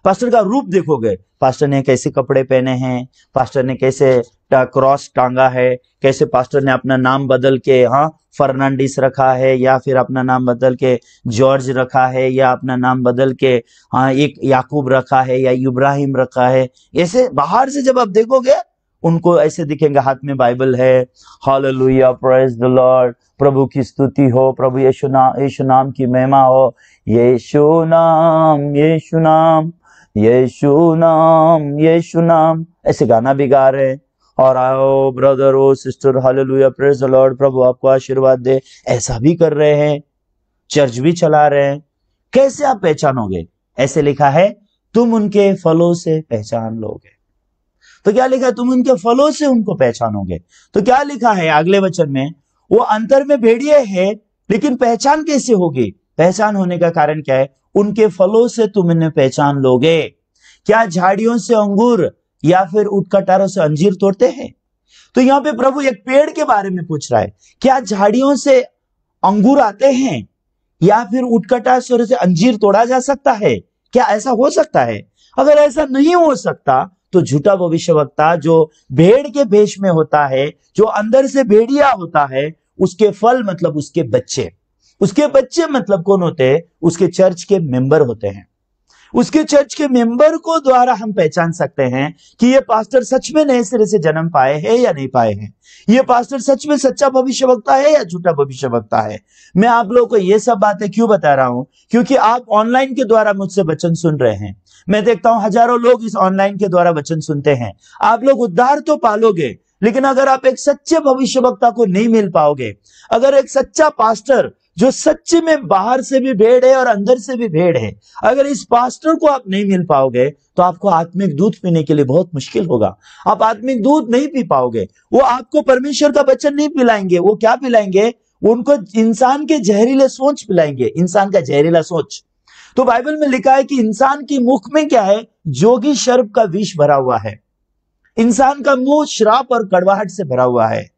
पास्टर का रूप देखोगे पास्टर ने कैसे कपड़े पहने हैं पास्टर ने कैसे क्रॉस टांगा है कैसे पास्टर ने अपना नाम बदल के हाँ फर्नांडिस रखा है या फिर अपना नाम बदल के जॉर्ज रखा है या अपना नाम बदल के हाँ एक याकूब रखा है या इब्राहिम रखा है ऐसे बाहर से जब आप देखोगे उनको ऐसे दिखेंगे हाथ में बाइबल है hallelujah praise the Lord प्रभु की स्तुति हो प्रभु यीशु नाम यीशु नाम की महिमा हो यीशु नाम यीशु नाम यीशु नाम यीशु नाम ऐसे गाना भी गा रहे हैं और आओ ब्रदर ओ sister hallelujah praise the Lord प्रभु आपको आशीर्वाद दे ऐसा भी कर रहे हैं चर्च भी चला रहे हैं कैसे आप पहचानोगे ऐसे लिखा है तुम उनके फलों से पहचान लोगे तो क्या लिखा है तुम उनके फलों से उनको पहचानोगे तो क्या लिखा है अगले वचन में वो अंतर में भेड़िए है लेकिन पहचान कैसे होगी पहचान होने का कारण क्या है उनके फलों से तुम इन्हें पहचान लोगे क्या झाड़ियों से अंगूर या फिर उठकटारों से अंजीर तोड़ते हैं तो यहाँ पे प्रभु एक पेड़ के बारे में पूछ रहा है क्या झाड़ियों से अंगूर आते हैं या फिर उटकटाशोर से अंजीर तोड़ा जा सकता है क्या ऐसा हो सकता है अगर ऐसा नहीं हो सकता तो झूठा भविष्य वक्ता जो भेड़ के भेष में होता है जो अंदर से भेड़िया होता है उसके फल मतलब उसके बच्चे उसके बच्चे मतलब कौन होते हैं उसके चर्च के मेंबर होते हैं उसके चर्च के मेंबर को द्वारा हम पहचान सकते हैं कि ये पास्टर सच में नए सिरे से जन्म पाए हैं या नहीं पाए हैं ये पास्टर सच में सच्चा भविष्य वक्ता है या झूठा भविष्य वक्ता है मैं आप लोगों को ये सब बातें क्यों बता रहा हूं क्योंकि आप ऑनलाइन के द्वारा मुझसे वचन सुन रहे हैं मैं देखता हूं हजारों लोग इस ऑनलाइन के द्वारा वचन सुनते हैं आप लोग उद्धार तो पालोगे लेकिन अगर आप एक सच्चे भविष्य वक्ता को नहीं मिल पाओगे अगर एक सच्चा पास्टर जो सच्चे में बाहर से भी भेड़ है और अंदर से भी भेड़ है अगर इस पास्टर को आप नहीं मिल पाओगे तो आपको आत्मिक दूध पीने के लिए बहुत मुश्किल होगा आप आत्मिक दूध नहीं पी पाओगे वो आपको परमेश्वर का बचन नहीं पिलाएंगे वो क्या पिलाएंगे उनको इंसान के जहरीले सोच पिलाएंगे इंसान का जहरीला सोच तो बाइबल में लिखा है कि इंसान के मुख में क्या है जोगी शर्प का विष भरा हुआ है इंसान का मुंह श्राप और कड़वाहट से भरा हुआ है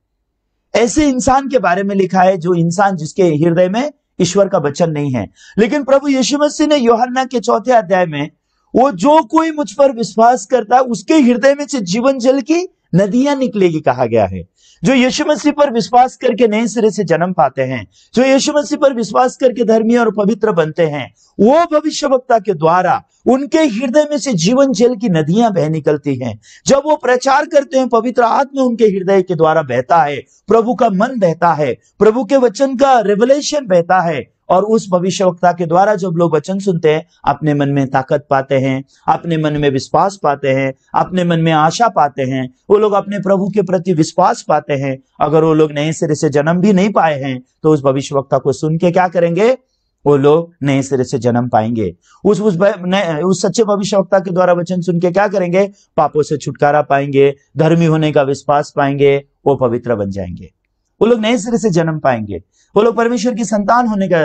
ऐसे इंसान के बारे में लिखा है जो इंसान जिसके हृदय में ईश्वर का वचन नहीं है लेकिन प्रभु यीशु मसीह ने योहन्ना के चौथे अध्याय में वो जो कोई मुझ पर विश्वास करता है उसके हृदय में से जीवन जल की नदियां निकलेगी कहा गया है जो यीशु मसीह पर विश्वास करके नए सिरे से जन्म पाते हैं जो यीशु मसीह पर विश्वास करके धर्मी और पवित्र बनते हैं वो भविष्य वक्ता के द्वारा उनके हृदय में से जीवन जल की नदियां बह निकलती हैं जब वो प्रचार करते हैं पवित्र आत्मा उनके हृदय के द्वारा बहता है प्रभु का मन बहता है प्रभु के वचन का रेवलेशन बहता है और उस भविष्य वक्ता के द्वारा जब लोग वचन सुनते हैं अपने मन में ताकत पाते हैं अपने मन में विश्वास पाते हैं अपने मन में आशा पाते हैं वो लोग अपने प्रभु के प्रति विश्वास पाते हैं अगर वो लोग नए सिरे से जन्म भी नहीं पाए हैं तो उस भविष्य वक्ता को सुन के क्या करेंगे वो लोग नए सिरे से जन्म पाएंगे उस उस उस सच्चे भविष्यवक्ता के द्वारा वचन सुन के क्या करेंगे पापों से छुटकारा पाएंगे धर्मी होने का विश्वास पाएंगे वो पवित्र बन जाएंगे वो लोग नए सिरे से जन्म पाएंगे वो लोग परमेश्वर की संतान होने का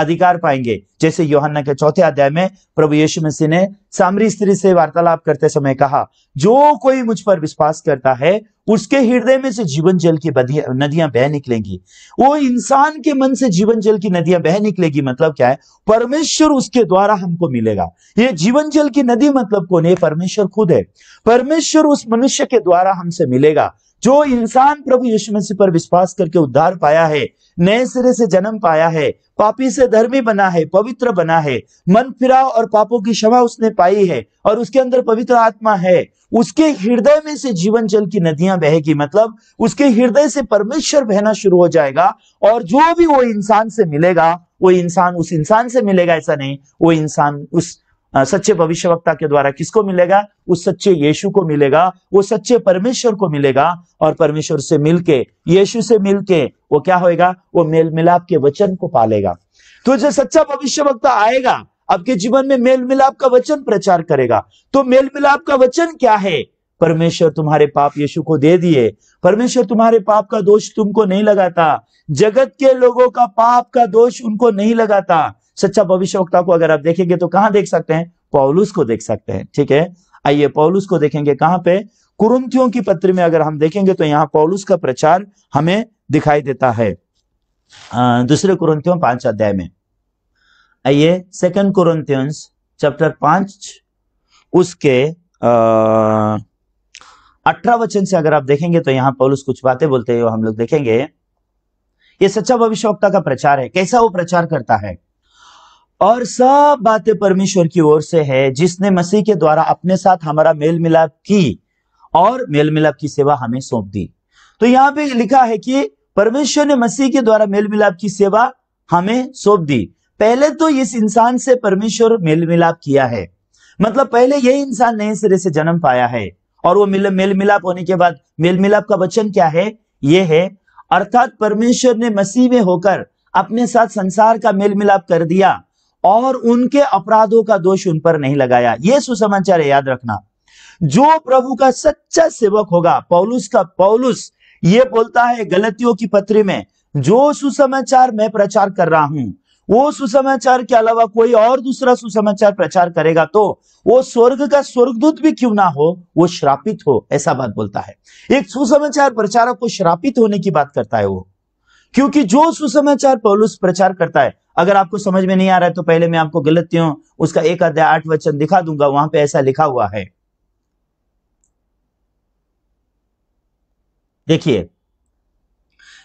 अधिकार पाएंगे जैसे योहन्ना के चौथे अध्याय में प्रभु यीशु मसीह ने सामरी स्त्री से वार्तालाप करते समय कहा जो कोई मुझ पर विश्वास करता है उसके हृदय में से जीवन जल की नदियां बह निकलेंगी वो इंसान के मन से जीवन जल की नदियां बह निकलेगी मतलब क्या है परमेश्वर उसके द्वारा हमको मिलेगा ये जीवन जल की नदी मतलब कौन है परमेश्वर खुद है परमेश्वर उस मनुष्य के द्वारा हमसे मिलेगा जो इंसान प्रभु यीशु मसीह पर विश्वास करके उद्धार पाया है नए सिरे से जन्म पाया है पापी से धर्मी बना है पवित्र बना है मन फिराव और पापों की क्षमा उसने पाई है और उसके अंदर पवित्र आत्मा है उसके हृदय में से जीवन जल की नदियां बहेगी मतलब उसके हृदय से परमेश्वर बहना शुरू हो जाएगा और जो भी वो इंसान से मिलेगा वो इंसान उस इंसान से मिलेगा ऐसा नहीं वो इंसान उस सच्चे भविष्यवक्ता के द्वारा किसको मिलेगा उस सच्चे यीशु को मिलेगा वो सच्चे परमेश्वर को मिलेगा और परमेश्वर से मिलके यीशु से मिलके वो क्या होएगा वो मेल मिलाप के वचन को पालेगा तो जो सच्चा भविष्यवक्ता आएगा आपके जीवन में मेल मिलाप का वचन प्रचार करेगा तो मेल मिलाप का वचन क्या है परमेश्वर तुम्हारे पाप यीशु को दे दिए परमेश्वर तुम्हारे पाप का दोष तुमको नहीं लगाता जगत के लोगों का पाप का दोष उनको नहीं लगाता सच्चा भविष्यवक्ता को अगर आप देखेंगे तो कहाँ देख सकते हैं पौलुस को देख सकते हैं ठीक है आइए पौलुस को देखेंगे कहां पे कुरुंतियों की पत्री में अगर हम देखेंगे तो यहाँ पौलुस का प्रचार हमें दिखाई देता है दूसरे कुरुंतियों पांच अध्याय में आइए सेकंड कुरुंथियंस चैप्टर पांच उसके अठारह वचन से अगर आप देखेंगे तो यहाँ पौलुस कुछ बातें बोलते हैं हम लोग देखेंगे ये सच्चा भविष्यवक्ता का प्रचार है कैसा वो प्रचार करता है और सब बातें परमेश्वर की ओर से है जिसने मसीह के द्वारा अपने साथ हमारा मेल मिलाप की और मेल मिलाप की सेवा हमें सौंप दी तो यहां पे लिखा है कि परमेश्वर ने मसीह के द्वारा मेल मिलाप की सेवा हमें सौंप दी पहले तो इस इंसान से परमेश्वर मेल मिलाप किया है मतलब पहले यही इंसान नए सिरे से जन्म पाया है और वो मिल मेल मिलाप होने के बाद मेल मिलाप का वचन क्या है ये है अर्थात परमेश्वर ने मसीह में होकर अपने साथ संसार का मेल मिलाप कर दिया और उनके अपराधों का दोष उन पर नहीं लगाया ये सुसमाचार है याद रखना जो प्रभु का सच्चा सेवक होगा पौलुस का पौलुस ये बोलता है गलतियों की पत्री में जो सुसमाचार मैं प्रचार कर रहा हूं वो सुसमाचार के अलावा कोई और दूसरा सुसमाचार प्रचार करेगा तो वो स्वर्ग का स्वर्गदूत भी क्यों ना हो वो श्रापित हो ऐसा बात बोलता है एक सुसमाचार प्रचारक को श्रापित होने की बात करता है वो क्योंकि जो सुसमाचार पौलुस प्रचार करता है अगर आपको समझ में नहीं आ रहा है तो पहले मैं आपको गलतियों उसका एक अध्याय आठ वचन दिखा दूंगा वहां पे ऐसा लिखा हुआ है देखिए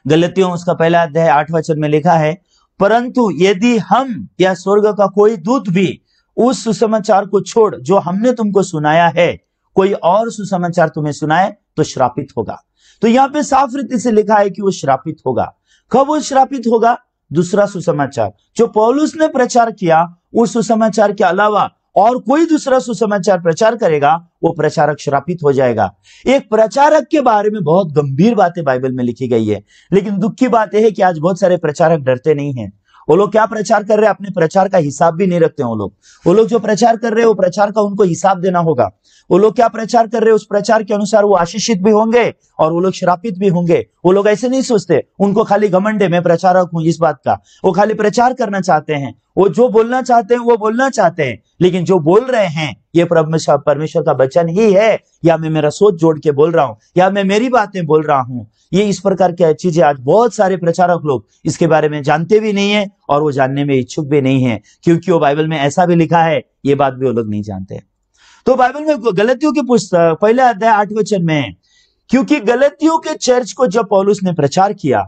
गलतियों उसका पहला अध्याय आठ वचन में लिखा है परंतु यदि हम या स्वर्ग का कोई दूत भी उस सुसमाचार को छोड़ जो हमने तुमको सुनाया है कोई और सुसमाचार तुम्हें सुनाए तो श्रापित होगा तो यहां पे साफ रीति से लिखा है कि वो श्रापित होगा कब वो श्रापित होगा दूसरा सुसमाचार जो पौलुस ने प्रचार किया उस सुसमाचार के अलावा और कोई दूसरा सुसमाचार प्रचार करेगा वो प्रचारक श्रापित हो जाएगा एक प्रचारक के बारे में बहुत गंभीर बातें बाइबल में लिखी गई है लेकिन दुख की बात यह है कि आज बहुत सारे प्रचारक डरते नहीं हैं वो लोग क्या प्रचार कर रहे हैं अपने प्रचार का हिसाब भी नहीं रखते वो लोग वो लोग जो प्रचार कर रहे हैं वो प्रचार का उनको हिसाब देना होगा वो लोग क्या प्रचार कर रहे हैं उस प्रचार के अनुसार वो आशीषित भी होंगे और वो लोग श्रापित भी होंगे वो लोग ऐसे नहीं सोचते उनको खाली घमंडे में प्रचारक हूं इस बात का वो खाली प्रचार करना चाहते हैं वो जो बोलना चाहते हैं वो बोलना चाहते हैं लेकिन जो बोल रहे हैं ये परमेश्वर का वचन ही है या मैं मेरा सोच जोड़ के बोल रहा हूं या मैं मेरी बातें बोल रहा हूं ये इस प्रकार की चीजें आज बहुत सारे प्रचारक लोग इसके बारे में जानते भी नहीं है और वो जानने में इच्छुक भी नहीं है क्योंकि वो बाइबल में ऐसा भी लिखा है ये बात भी वो लोग नहीं जानते तो बाइबल में गलतियों की पुस्तक पहला अध्याय आठ वचन में क्योंकि गलतियों के चर्च को जब पौलुस ने प्रचार किया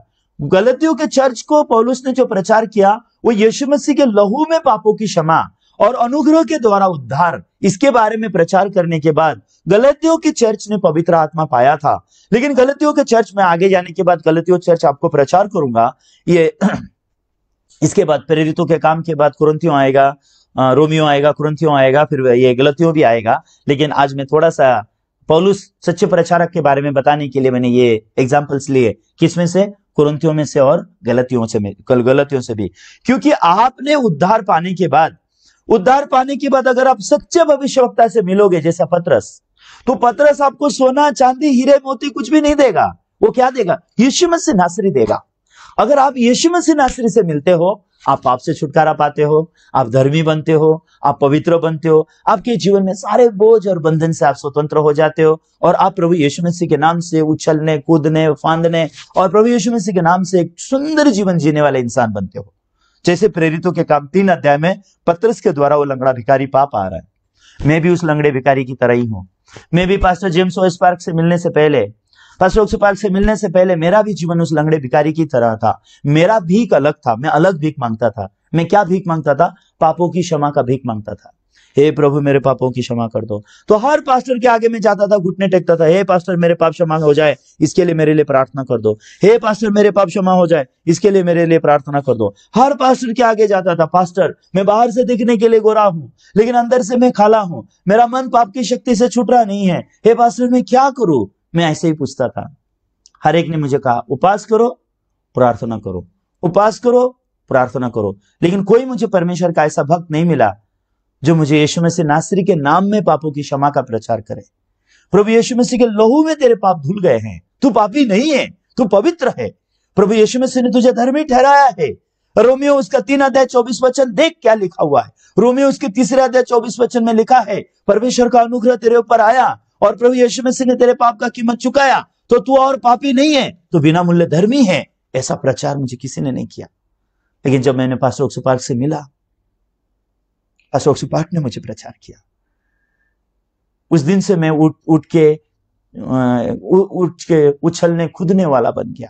गलतियों के चर्च को पौलुस ने जो प्रचार किया वो यीशु मसीह के लहू में पापों की क्षमा और अनुग्रह के द्वारा उद्धार इसके बारे में प्रचार करने के बाद गलतियों के चर्च ने पवित्र आत्मा पाया था लेकिन गलतियों के चर्च में आगे जाने के बाद गलतियों चर्च आपको प्रचार करूंगा ये इसके बाद प्रेरितों के काम के बाद कुरंतियों आएगा रोमियो आएगा कुरंथियों आएगा फिर ये गलतियों भी आएगा लेकिन आज मैं थोड़ा सा पौलुस सच्चे प्रचारक के बारे में बताने के लिए मैंने ये एग्जाम्पल्स लिए किसमें से कुरंथियों में से और गलतियों से कल गलतियों से भी क्योंकि आपने उद्धार पाने के बाद उद्धार पाने के बाद अगर आप सच्चे भविष्यवक्ता से मिलोगे जैसा पत्रस तो पत्रस आपको सोना चांदी हीरे मोती कुछ भी नहीं देगा वो क्या देगा यशुमत से नासरी देगा अगर आप यशुमत से नासरी से मिलते हो आप पाप से छुटकारा पाते हो आप धर्मी बनते हो आप पवित्र बनते हो आपके जीवन में सारे बोझ और बंधन से आप स्वतंत्र हो जाते हो और आप प्रभु यीशु मसीह के नाम से उछलने कूदने फांदने और प्रभु यीशु मसीह के नाम से एक सुंदर जीवन जीने वाले इंसान बनते हो जैसे प्रेरितों के काम तीन अध्याय में पत्रस के द्वारा वो लंगड़ा भिकारी पाप आ रहा है मैं भी उस लंगड़े भिकारी की तरह ही हूं मैं भी पास्टर जेम्स ओस पार्क से मिलने से पहले पास से मिलने से पहले मेरा भी जीवन उस लंगड़े भिकारी की तरह था मेरा भीख अलग था मैं अलग भीख मांगता था मैं क्या भीख मांगता था पापों की क्षमा का भीख मांगता था हे प्रभु मेरे पापों की क्षमा कर दो तो हर पास्टर के आगे मैं जाता था घुटने टेकता था हे पास्टर मेरे पाप क्षमा हो जाए इसके लिए मेरे लिए प्रार्थना कर दो हे पास्टर मेरे पाप क्षमा हो जाए इसके लिए मेरे लिए प्रार्थना कर दो हर पास्टर के आगे जाता था पास्टर मैं बाहर से दिखने के लिए गोरा हूं लेकिन अंदर से मैं खाला हूं मेरा मन पाप की शक्ति से छुट रहा नहीं है हे पास्टर मैं क्या करूं मैं ऐसे ही पूछता था हर एक ने मुझे कहा उपास करो प्रार्थना करो उपास करो प्रार्थना करो लेकिन कोई मुझे परमेश्वर का ऐसा भक्त नहीं मिला जो मुझे यीशु मसीह नासरी के नाम में पापों की क्षमा का प्रचार करे प्रभु यीशु मसीह के लहू में तेरे पाप धुल गए हैं तू पापी नहीं है तू पवित्र है प्रभु यीशु मसीह ने तुझे धर्मी ठहराया है रोमियो उसका तीन अध्याय चौबीस वचन देख क्या लिखा हुआ है रोमियो उसके तीसरे अध्याय चौबीस वचन में लिखा है परमेश्वर का अनुग्रह तेरे ऊपर आया और प्रभु यीशु मसीह ने तेरे पाप का कीमत चुकाया तो तू और पापी नहीं है तो बिना मूल्य धर्मी है ऐसा प्रचार मुझे किसी ने नहीं किया लेकिन जब मैंने अशोक सुपाठ से मिला अशोक सुपाठ ने मुझे प्रचार किया उस दिन से मैं उठ उठ के उठ के उछलने कूदने वाला बन गया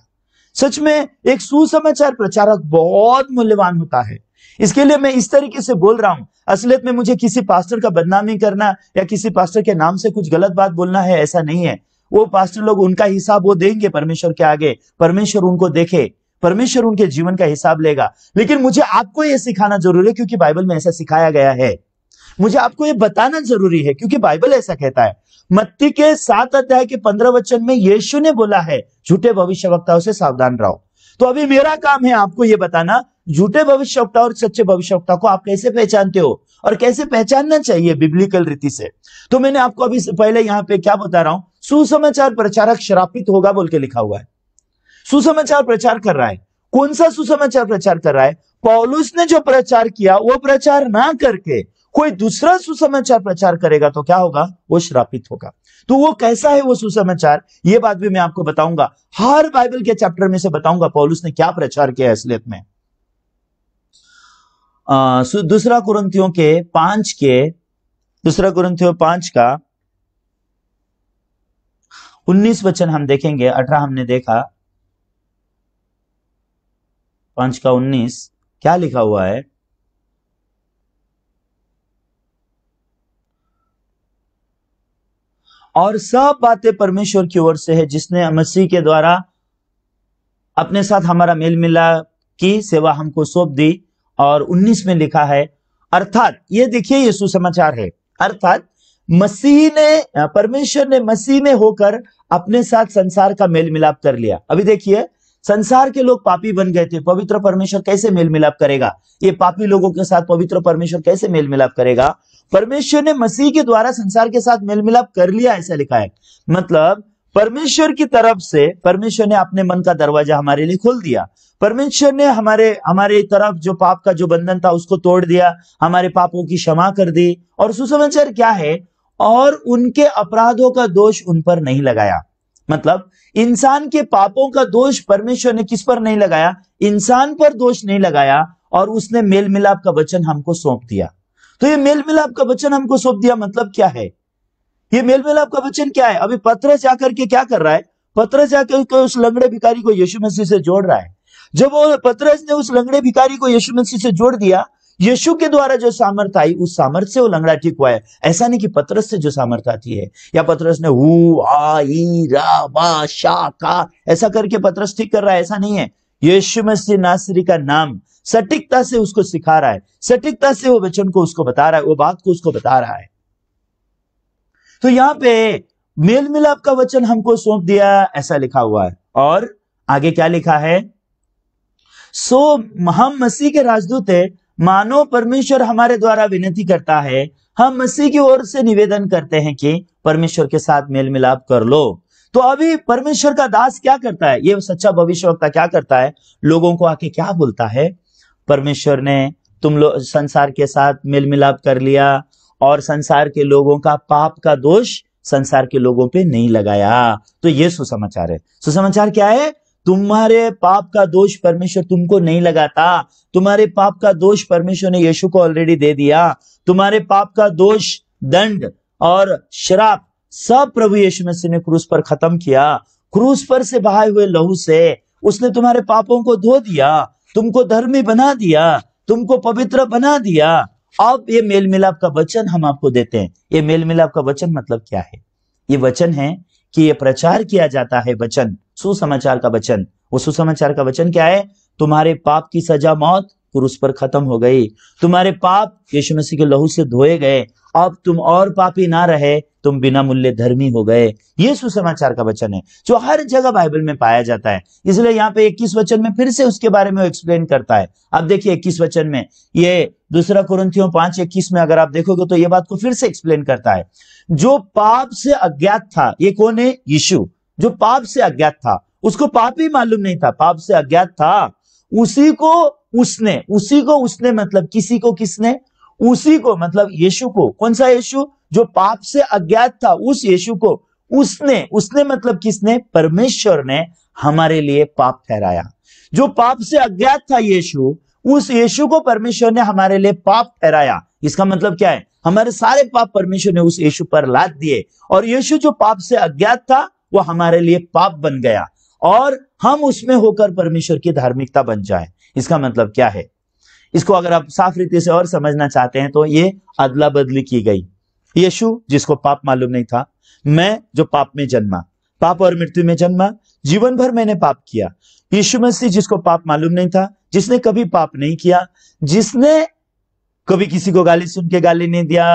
सच में एक सुसमाचार प्रचारक बहुत मूल्यवान होता है इसके लिए मैं इस तरीके से बोल रहा हूं असलियत में मुझे किसी पास्टर का बदनामी करना या किसी पास्टर के नाम से कुछ गलत बात बोलना है ऐसा नहीं है वो पास्टर लोग उनका हिसाब वो देंगे परमेश्वर के आगे परमेश्वर उनको देखे परमेश्वर उनके जीवन का हिसाब लेगा लेकिन मुझे आपको यह सिखाना जरूरी है क्योंकि बाइबल में ऐसा सिखाया गया है मुझे आपको यह बताना जरूरी है क्योंकि बाइबल ऐसा कहता है मत्ती के सात अध्याय के पंद्रह वचन में यीशु ने बोला है झूठे भविष्य वक्ताओं से सावधान रहो तो अभी मेरा काम है आपको यह बताना झूठे भविष्यवक्ता और सच्चे भविष्यवक्ता को आप कैसे पहचानते हो और कैसे पहचानना चाहिए बिब्लिकल रीति से तो मैंने आपको अभी पहले यहां पे क्या बता रहा हूं सुसमाचार प्रचारक शरापित होगा बोल के लिखा हुआ है सुसमाचार प्रचार कर रहा है कौन सा सुसमाचार प्रचार कर रहा है पॉलुस ने जो प्रचार किया वो प्रचार ना करके कोई दूसरा सुसमाचार प्रचार करेगा तो क्या होगा वो श्रापित होगा तो वो कैसा है वो सुसमाचार ये बात भी मैं आपको बताऊंगा हर बाइबल के चैप्टर में से बताऊंगा पॉलुस ने क्या प्रचार किया असलियत में दूसरा कुरंतियों के पांच के दूसरा कुरंतियों पांच का उन्नीस वचन हम देखेंगे अठारह हमने देखा पांच का उन्नीस क्या लिखा हुआ है और सब बातें परमेश्वर की ओर से है जिसने मसीह के द्वारा अपने साथ हमारा मेल मिला की सेवा हमको सौंप दी और 19 में लिखा है अर्थात ये देखिए ये सुसमाचार है अर्थात मसीह ने परमेश्वर ने मसीह में होकर अपने साथ संसार का मेल मिलाप कर लिया अभी देखिए संसार के लोग पापी बन गए थे पवित्र परमेश्वर कैसे मेल मिलाप करेगा ये पापी लोगों के साथ पवित्र परमेश्वर कैसे मेल मिलाप करेगा परमेश्वर ने मसीह के द्वारा संसार के साथ मेल मिलाप कर लिया ऐसा लिखा है मतलब परमेश्वर की तरफ से परमेश्वर ने अपने मन का दरवाजा हमारे लिए खोल दिया परमेश्वर ने हमारे हमारे तरफ जो पाप का जो बंधन था उसको तोड़ दिया हमारे पापों की क्षमा कर दी और सुसमाचार क्या है और उनके अपराधों का दोष उन पर नहीं लगाया मतलब इंसान के पापों का दोष परमेश्वर ने किस पर नहीं लगाया इंसान पर दोष नहीं लगाया और उसने मेल मिलाप का वचन हमको सौंप दिया तो ये मेल मिलाप का वचन हमको सौंप दिया मतलब क्या है ये मेल मिलाप का वचन क्या है अभी पत्र जाकर के क्या कर रहा है पत्र जाकर उस लंगड़े भिकारी को यीशु मसीह से जोड़ रहा है जब वो पत्रस ने उस लंगड़े भिकारी को यीशु मसीह से जोड़ दिया यीशु के द्वारा जो सामर्थ आई उस सामर्थ से वो लंगड़ा ठीक हुआ है ऐसा नहीं कि पत्रस से जो सामर्थ आती है या पत्रस ने हु आ ई रा वा शा का ऐसा करके पत्रस ठीक कर रहा है ऐसा नहीं है यीशु मसीह नासरी का नाम सटीकता से उसको सिखा रहा है सटीकता से वो वचन को उसको बता रहा है वो बात को उसको बता रहा है तो यहां पे मेल मिलाप का वचन हमको सौंप दिया ऐसा लिखा हुआ है और आगे क्या लिखा है सो हम मसीह के राजदूत है मानो परमेश्वर हमारे द्वारा विनती करता है हम मसीह की ओर से निवेदन करते हैं कि परमेश्वर के साथ मेल मिलाप कर लो तो अभी परमेश्वर का दास क्या करता है ये सच्चा भविष्यवक्ता क्या करता है लोगों को आके क्या बोलता है परमेश्वर ने तुम लोग संसार के साथ मेल मिलाप कर लिया और संसार के लोगों का पाप का दोष संसार के लोगों पे नहीं लगाया तो ये सुसमाचार है सुसमाचार क्या है तुम्हारे पाप का दोष परमेश्वर तुमको नहीं लगाता तुम्हारे पाप का दोष परमेश्वर ने यीशु को ऑलरेडी दे दिया तुम्हारे पाप का दोष दंड और शराब सब प्रभु यीशु मसीह ने क्रूस पर खत्म किया क्रूस पर से बहाए हुए लहू से उसने तुम्हारे पापों को धो दिया तुमको धर्मी बना दिया तुमको पवित्र बना दिया अब ये मेल मिलाप का वचन हम आपको देते हैं ये मेल मिलाप का वचन मतलब क्या है ये वचन है कि ये प्रचार किया जाता है वचन सुसमाचार का वचन वो सुसमाचार का वचन क्या है तुम्हारे पाप की सजा मौत क्रूस पर खत्म हो गई तुम्हारे पाप यीशु मसीह के लहू से धोए गए अब तुम और पापी ना रहे तुम बिना मूल्य धर्मी हो गए ये सुसमाचार का वचन है जो हर जगह बाइबल में पाया जाता है इसलिए यहाँ पे 21 वचन में फिर से उसके बारे में एक्सप्लेन करता है अब देखिए 21 वचन में ये दूसरा कुरंथियों पांच इक्कीस में अगर आप देखोगे तो ये बात को फिर से एक्सप्लेन करता है जो पाप से अज्ञात था ये कौन है यीशु जो पाप से अज्ञात था उसको पाप ही मालूम नहीं था पाप से अज्ञात था उसी को उसने उसी को उसने मतलब किसी को किसने उसी को मतलब यीशु को कौन सा यीशु जो पाप से अज्ञात था उस यीशु को उसने उसने मतलब किसने परमेश्वर ने हमारे लिए पाप ठहराया जो पाप से अज्ञात था यीशु उस यीशु को परमेश्वर ने हमारे लिए पाप ठहराया इसका मतलब क्या है हमारे सारे पाप परमेश्वर ने उस यीशु पर लाद दिए और यीशु जो पाप से अज्ञात था वो हमारे लिए पाप बन गया और हम उसमें होकर परमेश्वर की धार्मिकता बन जाए इसका मतलब क्या है इसको अगर आप साफ रीति से और समझना चाहते हैं तो ये अदला बदली की गई यीशु जिसको पाप मालूम नहीं था मैं जो पाप में जन्मा पाप और मृत्यु में जन्मा जीवन भर मैंने पाप किया यीशु मसीह जिसको पाप मालूम नहीं था जिसने कभी पाप नहीं किया जिसने कभी किसी को गाली सुन के गाली नहीं दिया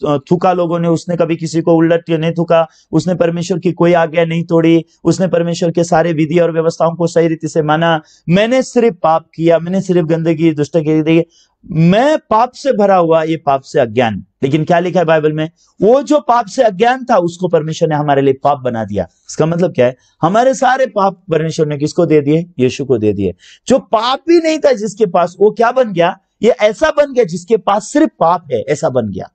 तो थूका लोगों ने उसने कभी किसी को उल्लट नहीं थूका उसने परमेश्वर की कोई आज्ञा नहीं तोड़ी उसने परमेश्वर के सारे विधि और व्यवस्थाओं को सही रीति से माना मैंने सिर्फ पाप किया मैंने सिर्फ गंदगी दुष्ट की मैं पाप से भरा हुआ ये पाप से अज्ञान लेकिन क्या लिखा है बाइबल में वो जो पाप से अज्ञान था उसको परमेश्वर ने हमारे लिए पाप बना दिया इसका मतलब क्या है हमारे सारे पाप परमेश्वर ने किसको दे दिए यीशु को दे दिए जो पाप ही नहीं था जिसके पास वो क्या बन गया ये ऐसा बन गया जिसके पास सिर्फ पाप है ऐसा बन गया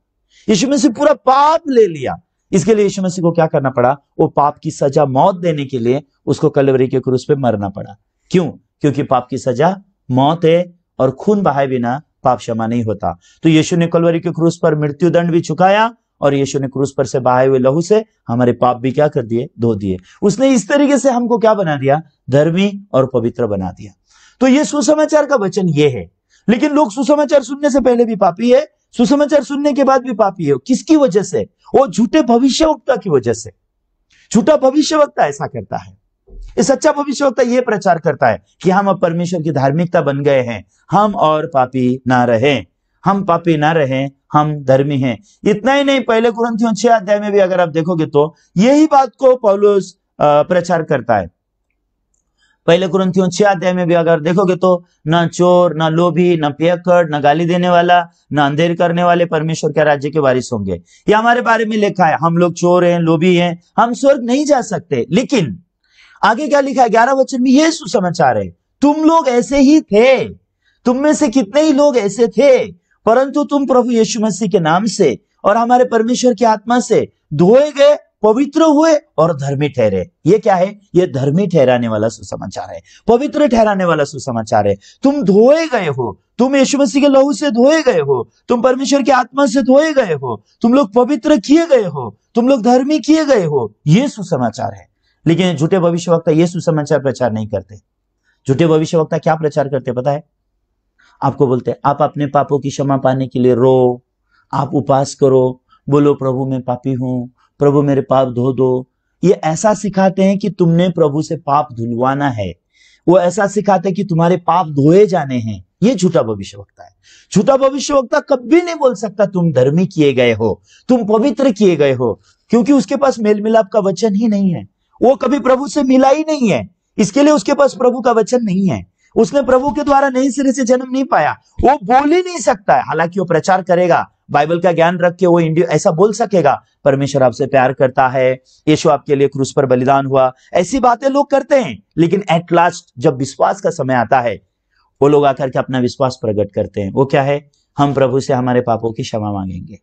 यीशु मसीह पूरा पाप ले लिया इसके लिए यीशु मसीह को क्या करना पड़ा वो पाप की सजा मौत देने के लिए उसको कलवरी के क्रूस पे मरना पड़ा क्यों क्योंकि पाप की सजा मौत है और खून बहाए बिना पाप क्षमा नहीं होता तो यीशु ने कलवरी के क्रूस पर मृत्यु दंड भी चुकाया और यीशु ने क्रूस पर से बहाए हुए लहू से हमारे पाप भी क्या कर दिए धो दिए उसने इस तरीके से हमको क्या बना दिया धर्मी और पवित्र बना दिया तो ये सुसमाचार का वचन ये है लेकिन लोग सुसमाचार सुनने से पहले भी पापी है सुसमाचार सुनने के बाद भी पापी है किसकी वजह से वो झूठे भविष्यवक्ता की वजह से झूठा भविष्यवक्ता ऐसा करता है ये सच्चा भविष्यवक्ता यह प्रचार करता है कि हम अब परमेश्वर की धार्मिकता बन गए हैं हम और पापी ना रहे हम पापी ना रहे हम धर्मी हैं इतना ही नहीं पहले कुरंथियों छह अध्याय में भी अगर आप देखोगे तो यही बात को पौलोस प्रचार करता है पहले कुरंथियों छह अध्याय में भी अगर देखोगे तो ना चोर ना लोभी ना पियकड़ ना गाली देने वाला ना अंधेर करने वाले परमेश्वर के राज्य के वारिस होंगे ये हमारे बारे में लिखा है हम लोग चोर हैं लोभी हैं हम स्वर्ग नहीं जा सकते लेकिन आगे क्या लिखा है ग्यारह वचन में ये सुसमाचार है तुम लोग ऐसे ही थे तुम में से कितने ही लोग ऐसे थे परंतु तुम प्रभु यीशु मसीह के नाम से और हमारे परमेश्वर की आत्मा से धोए गए पवित्र हुए और धर्मी ठहरे ये क्या है ये धर्मी ठहराने वाला सुसमाचार है पवित्र ठहराने वाला सुसमाचार है तुम धोए गए हो तुम यीशु मसीह के लहू से धोए गए हो तुम परमेश्वर की आत्मा से धोए गए हो तुम लोग पवित्र किए गए हो तुम लोग धर्मी किए गए हो ये सुसमाचार है लेकिन झूठे भविष्यवक्ता ये सुसमाचार प्रचार नहीं करते झूठे भविष्यवक्ता क्या प्रचार करते पता है आपको बोलते हैं आप अपने पापों की क्षमा पाने के लिए रो आप उपास करो बोलो प्रभु मैं पापी हूं प्रभु मेरे पाप धो दो ये ऐसा सिखाते हैं कि तुमने प्रभु से पाप धुलवाना है वो ऐसा सिखाते हैं कि तुम्हारे पाप धोए जाने हैं ये झूठा भविष्य वक्ता है झूठा भविष्य वक्ता कभी नहीं बोल सकता तुम धर्मी किए गए हो तुम पवित्र किए गए हो क्योंकि उसके पास मेल मिलाप का वचन ही नहीं है वो कभी प्रभु से मिला ही नहीं है इसके लिए उसके पास प्रभु का वचन नहीं है उसने प्रभु के द्वारा नई सिरे से जन्म नहीं पाया वो बोल ही नहीं सकता है हालांकि वो प्रचार करेगा बाइबल का ज्ञान रख के वो इंडिया ऐसा बोल सकेगा परमेश्वर आपसे प्यार करता है यीशु आपके लिए क्रूस पर बलिदान हुआ ऐसी बातें लोग करते हैं लेकिन एट लास्ट जब विश्वास का समय आता है वो लोग आकर के अपना विश्वास प्रकट करते हैं वो क्या है हम प्रभु से हमारे पापों की क्षमा मांगेंगे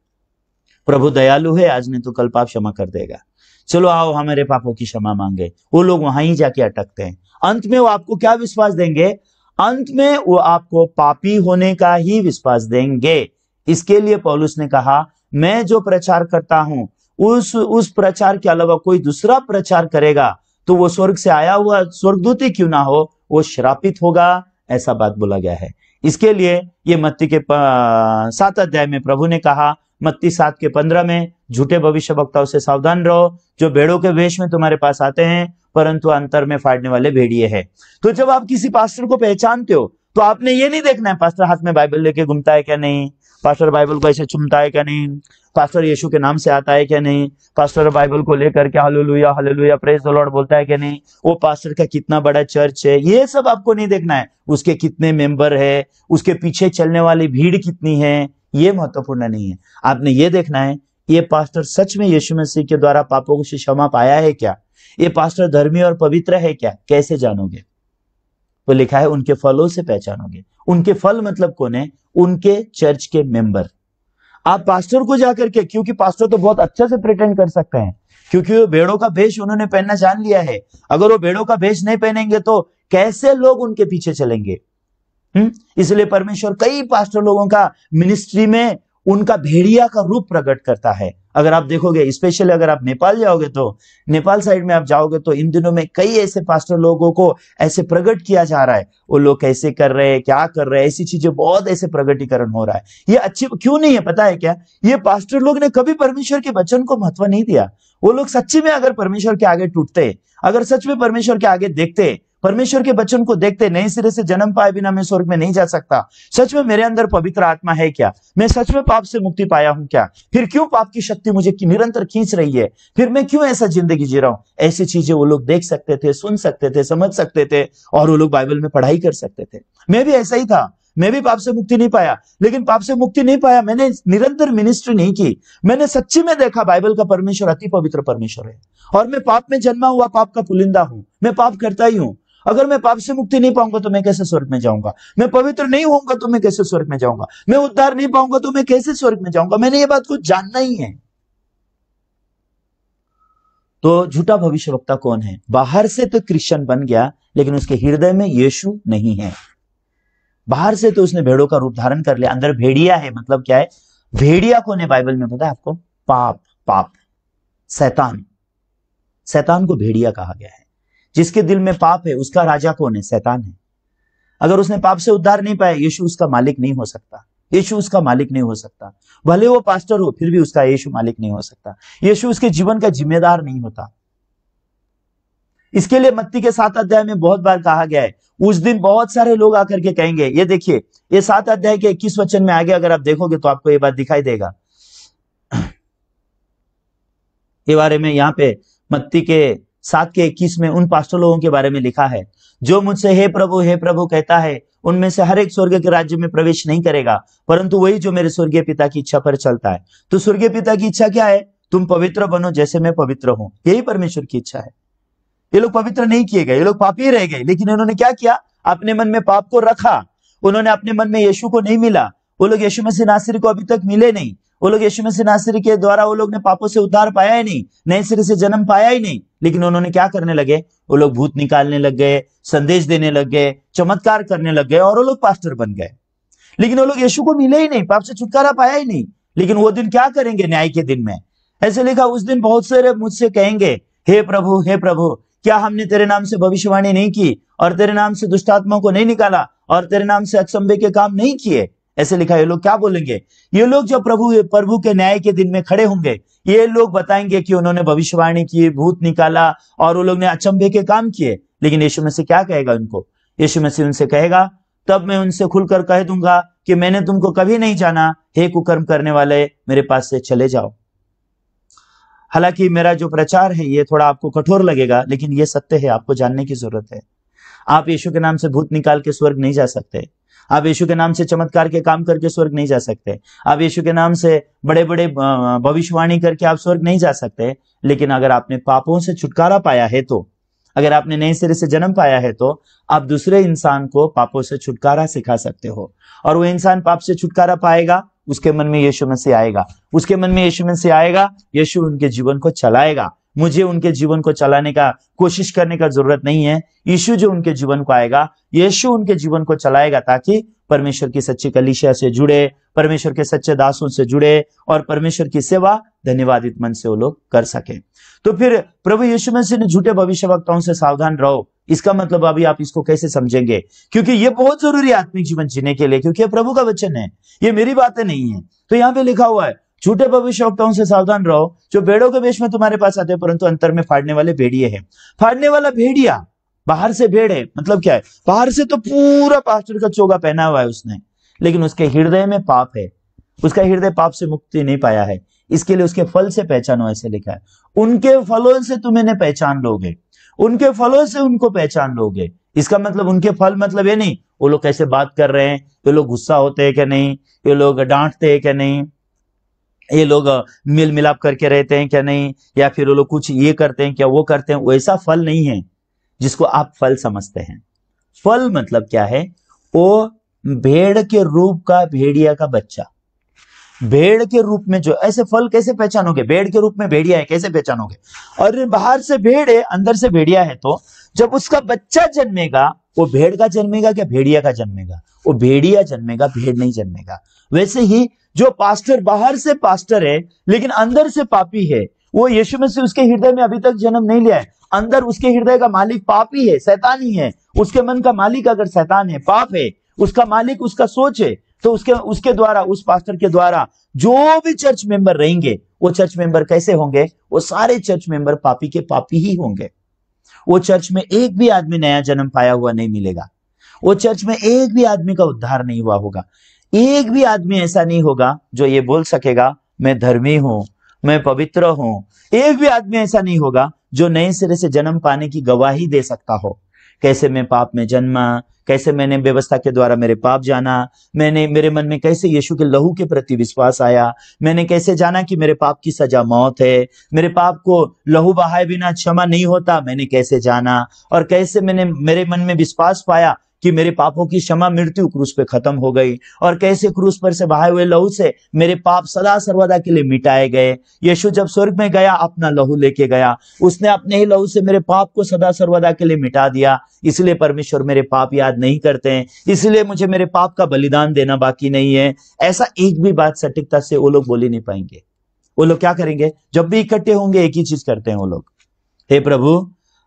प्रभु दयालु है आज नहीं तो कल पाप क्षमा कर देगा चलो आओ हमारे पापों की क्षमा मांगे वो लोग वहां ही जाके अटकते हैं अंत में वो आपको क्या विश्वास देंगे अंत में वो आपको पापी होने का ही विश्वास देंगे इसके लिए पौलुस ने कहा मैं जो प्रचार करता हूं उस उस प्रचार के अलावा कोई दूसरा प्रचार करेगा तो वो स्वर्ग से आया हुआ स्वर्गदूत ही क्यों ना हो वो श्रापित होगा ऐसा बात बोला गया है इसके लिए ये मत्ती के सात अध्याय में प्रभु ने कहा मत्ती सात के पंद्रह में झूठे भविष्य वक्ताओं से सावधान रहो जो भेड़ों के वेश में तुम्हारे पास आते हैं परंतु अंतर में फाड़ने वाले भेड़िए है तो जब आप किसी पास्टर को पहचानते हो तो आपने ये नहीं देखना है पास्टर हाथ में बाइबल लेके घूमता है क्या नहीं पास्टर बाइबल को ऐसे चुमता है क्या नहीं पास्टर यीशु के नाम से आता है क्या नहीं पास्टर बाइबल को लेकर के hallelujah hallelujah praise the Lord बोलता है क्या नहीं वो पास्टर का कितना बड़ा चर्च है ये सब आपको नहीं देखना है उसके कितने मेंबर है उसके पीछे चलने वाली भीड़ कितनी है ये महत्वपूर्ण नहीं है आपने ये देखना है ये पास्टर सच में यीशु मसीह के द्वारा पापों को क्षमा पाया है क्या ये पास्टर धर्मी और पवित्र है क्या कैसे जानोगे तो लिखा है उनके फलों से पहचानोगे उनके फल मतलब कौन है उनके चर्च के मेंबर आप पास्टर को जाकर के क्योंकि पास्टर तो बहुत अच्छा से प्रिटेंड कर सकते हैं क्योंकि वो भेड़ों का भेष उन्होंने पहनना जान लिया है अगर वो भेड़ों का भेष नहीं पहनेंगे तो कैसे लोग उनके पीछे चलेंगे हम्म? इसलिए परमेश्वर कई पास्टर लोगों का मिनिस्ट्री में उनका भेड़िया का रूप प्रकट करता है अगर आप देखोगे स्पेशली अगर आप नेपाल जाओगे तो नेपाल साइड में आप जाओगे तो इन दिनों में कई ऐसे पास्टर लोगों को ऐसे प्रकट किया जा रहा है वो लोग कैसे कर रहे हैं क्या कर रहे हैं ऐसी चीजें बहुत ऐसे प्रगटीकरण हो रहा है ये अच्छी क्यों नहीं है पता है क्या ये पास्टर लोग ने कभी परमेश्वर के वचन को महत्व नहीं दिया वो लोग सच्ची में अगर परमेश्वर के आगे टूटते अगर सच में परमेश्वर के आगे देखते परमेश्वर के बच्चन को देखते नए सिरे से जन्म पाए बिना मैं स्वर्ग में नहीं जा सकता सच में मेरे अंदर पवित्र आत्मा है क्या मैं सच में पाप से मुक्ति पाया हूं क्या फिर क्यों पाप की शक्ति मुझे निरंतर खींच रही है फिर मैं क्यों ऐसा जिंदगी जी रहा हूं ऐसी चीजें वो लोग देख सकते थे सुन सकते थे समझ सकते थे और वो लोग बाइबल में पढ़ाई कर सकते थे मैं भी ऐसा ही था मैं भी पाप से मुक्ति नहीं पाया लेकिन पाप से मुक्ति नहीं पाया मैंने निरंतर मिनिस्ट्री नहीं की मैंने सच्ची में देखा बाइबल का परमेश्वर अति पवित्र परमेश्वर है और मैं पाप में जन्मा हुआ पाप का पुलिंदा हूं मैं पाप करता ही हूं अगर मैं पाप से मुक्ति नहीं पाऊंगा तो मैं कैसे स्वर्ग में जाऊंगा मैं पवित्र नहीं होऊंगा तो मैं कैसे स्वर्ग में जाऊंगा मैं उद्धार नहीं पाऊंगा तो मैं कैसे स्वर्ग में जाऊंगा मैंने ये बात को जानना ही है तो झूठा भविष्य वक्ता कौन है बाहर से तो क्रिश्चियन बन गया लेकिन उसके हृदय में यीशु नहीं है बाहर से तो उसने भेड़ों का रूप धारण कर लिया अंदर भेड़िया है मतलब क्या है भेड़िया कौन है बाइबल में पता है आपको पाप पाप सैतान सैतान को भेड़िया कहा गया है जिसके दिल में पाप है उसका राजा कौन है शैतान है अगर उसने पाप से उद्धार नहीं पाया यीशु उसका मालिक नहीं हो सकता यीशु उसका मालिक नहीं हो सकता भले वो पास्टर हो फिर भी उसका यीशु मालिक नहीं हो सकता यीशु उसके जीवन का जिम्मेदार नहीं होता इसके लिए मत्ती के सात अध्याय में बहुत बार कहा गया है उस दिन बहुत सारे लोग आकर के कहेंगे ये देखिए ये सात अध्याय के इक्कीस वचन में आगे अगर आप देखोगे तो आपको ये बात दिखाई देगा ये बारे में यहाँ पे मत्ती के सात के इक्कीस में उन पास्टर लोगों के बारे में लिखा है जो मुझसे हे प्रभु हे प्रभु कहता है उनमें से हर एक स्वर्ग के राज्य में प्रवेश नहीं करेगा परंतु वही जो मेरे स्वर्गीय पिता की इच्छा पर चलता है तो स्वर्गीय पिता की इच्छा क्या है तुम पवित्र बनो जैसे मैं पवित्र हूं यही परमेश्वर की इच्छा है ये लोग पवित्र नहीं किए गए ये लोग पापी रह गए लेकिन उन्होंने क्या किया अपने मन में पाप को रखा उन्होंने अपने मन में यशु को नहीं मिला वो लोग यशु में से नासिर को अभी तक मिले नहीं वो लोग यशु मसीह नासिर के द्वारा वो लोग ने पापों से उद्धार पाया ही नहीं नए सिरे से जन्म पाया ही नहीं लेकिन उन्होंने क्या करने लगे वो लोग भूत निकालने लग गए संदेश देने लग गए चमत्कार करने लग गए और वो लोग पास्टर बन गए लेकिन वो लोग यशु को मिले ही नहीं पाप से छुटकारा पाया ही नहीं लेकिन वो दिन क्या करेंगे न्याय के दिन में ऐसे लिखा उस दिन बहुत सारे मुझसे कहेंगे हे प्रभु हे प्रभु क्या हमने तेरे नाम से भविष्यवाणी नहीं की और तेरे नाम से दुष्टात्मा को नहीं निकाला और तेरे नाम से अचंबे के काम नहीं किए ऐसे लिखा ये लोग क्या बोलेंगे ये लोग जो प्रभु प्रभु के न्याय के दिन में खड़े होंगे ये लोग बताएंगे कि उन्होंने भविष्यवाणी की भूत निकाला और वो लोग ने अचंभे के काम किए लेकिन यीशु मसीह क्या कहेगा उनको यीशु मसीह उनसे कहेगा तब मैं उनसे खुलकर कह दूंगा कि मैंने तुमको कभी नहीं जाना हे कुकर्म करने वाले मेरे पास से चले जाओ हालांकि मेरा जो प्रचार है ये थोड़ा आपको कठोर लगेगा लेकिन ये सत्य है आपको जानने की जरूरत है आप यीशु के नाम से भूत निकाल के स्वर्ग नहीं जा सकते आप यीशु के नाम से चमत्कार के काम करके स्वर्ग नहीं जा सकते आप यीशु के नाम से बड़े बड़े भविष्यवाणी करके आप स्वर्ग नहीं जा सकते लेकिन अगर आपने पापों से छुटकारा पाया है तो अगर आपने नए सिरे से जन्म पाया है तो आप दूसरे इंसान को पापों से छुटकारा सिखा सकते हो और वो इंसान पाप से छुटकारा पाएगा उसके मन में यीशु में से आएगा उसके मन में यीशु में से आएगा यीशु उनके जीवन को चलाएगा मुझे उनके जीवन को चलाने का कोशिश करने का जरूरत नहीं है यीशु जो उनके जीवन को आएगा यीशु उनके जीवन को चलाएगा ताकि परमेश्वर की सच्ची कलिशिया से जुड़े परमेश्वर के सच्चे दासों से जुड़े और परमेश्वर की सेवा धन्यवादित मन से वो लोग कर सके तो फिर प्रभु यीशु मसीह ने झूठे भविष्य वक्ताओं से सावधान रहो इसका मतलब अभी आप इसको कैसे समझेंगे क्योंकि ये बहुत जरूरी है आत्मिक जीवन जीने के लिए क्योंकि प्रभु का वचन है ये मेरी बातें नहीं है तो यहाँ पे लिखा हुआ है झूठे भविष्योक्ताओं से सावधान रहो जो भेड़ों के वेश में तुम्हारे पास आते हैं परंतु अंतर में फाड़ने वाले भेड़िए हैं फाड़ने वाला भेड़िया बाहर से भेड़ है मतलब क्या है बाहर से तो पूरा पास्टर का चोगा पहना हुआ है उसने लेकिन उसके हृदय में पाप है उसका हृदय पाप से मुक्ति नहीं पाया है इसके लिए उसके फल से पहचानो ऐसे लिखा है उनके फलों से तुम इन्हें पहचान लोगे उनके फलों से उनको पहचान लोगे इसका मतलब उनके फल मतलब ये नहीं वो लोग कैसे बात कर रहे हैं ये लोग गुस्सा होते हैं कि नहीं ये लोग डांटते हैं कि नहीं ये लोग मिल मिलाप करके रहते हैं क्या नहीं या फिर वो लोग कुछ ये करते हैं क्या वो करते हैं वैसा फल नहीं है जिसको आप फल समझते हैं फल मतलब क्या है वो भेड़ के रूप का भेड़िया का बच्चा भेड़ के रूप में जो ऐसे फल कैसे पहचानोगे भेड़ के रूप में भेड़िया है कैसे पहचानोगे और बाहर से भेड़ है अंदर से भेड़िया है तो जब उसका बच्चा जन्मेगा वो भेड़ का जन्मेगा क्या भेड़िया का जन्मेगा वो भेड़िया जन्मेगा भेड़ नहीं जन्मेगा वैसे ही जो पास्टर बाहर से पास्टर है लेकिन अंदर से पापी है वो यीशु से उसके हृदय में अभी तक जन्म नहीं लिया है अंदर उसके हृदय का मालिक पापी है सैतानी है उसके मन का मालिक अगर सैतान है पाप है उसका मालिक उसका सोच है तो उसके उसके द्वारा उस पास्टर के द्वारा जो भी चर्च मेंबर रहेंगे वो चर्च मेंबर कैसे होंगे वो सारे चर्च मेंबर पापी के पापी ही होंगे वो चर्च में एक भी आदमी नया जन्म पाया हुआ नहीं मिलेगा वो चर्च में एक भी आदमी का उद्धार नहीं हुआ होगा एक भी आदमी ऐसा नहीं होगा जो ये बोल सकेगा मैं धर्मी हूं मैं पवित्र हूं एक भी आदमी ऐसा नहीं होगा जो नए सिरे से जन्म पाने की गवाही दे सकता हो कैसे मैं पाप में जन्मा कैसे मैंने व्यवस्था के द्वारा मेरे पाप जाना मैंने मेरे मन में कैसे यीशु के लहू के प्रति विश्वास आया मैंने कैसे जाना कि मेरे पाप की सजा मौत है मेरे पाप को लहू बहाए बिना क्षमा नहीं होता मैंने कैसे जाना और कैसे मैंने मेरे मन में विश्वास पाया कि मेरे पापों की क्षमा मृत्यु क्रूस पे खत्म हो गई और कैसे क्रूस पर से बहाये हुए लहू से मेरे पाप सदा सर्वदा के लिए मिटाए गए यीशु जब स्वर्ग में गया अपना लहू लेके गया उसने अपने ही लहू से मेरे पाप को सदा सर्वदा के लिए मिटा दिया इसलिए परमेश्वर मेरे पाप याद नहीं करते हैं इसलिए मुझे मेरे पाप का बलिदान देना बाकी नहीं है ऐसा एक भी बात सटीकता से वो लोग बोल ही नहीं पाएंगे वो लोग क्या करेंगे जब भी इकट्ठे होंगे एक ही चीज करते हैं वो लोग हे प्रभु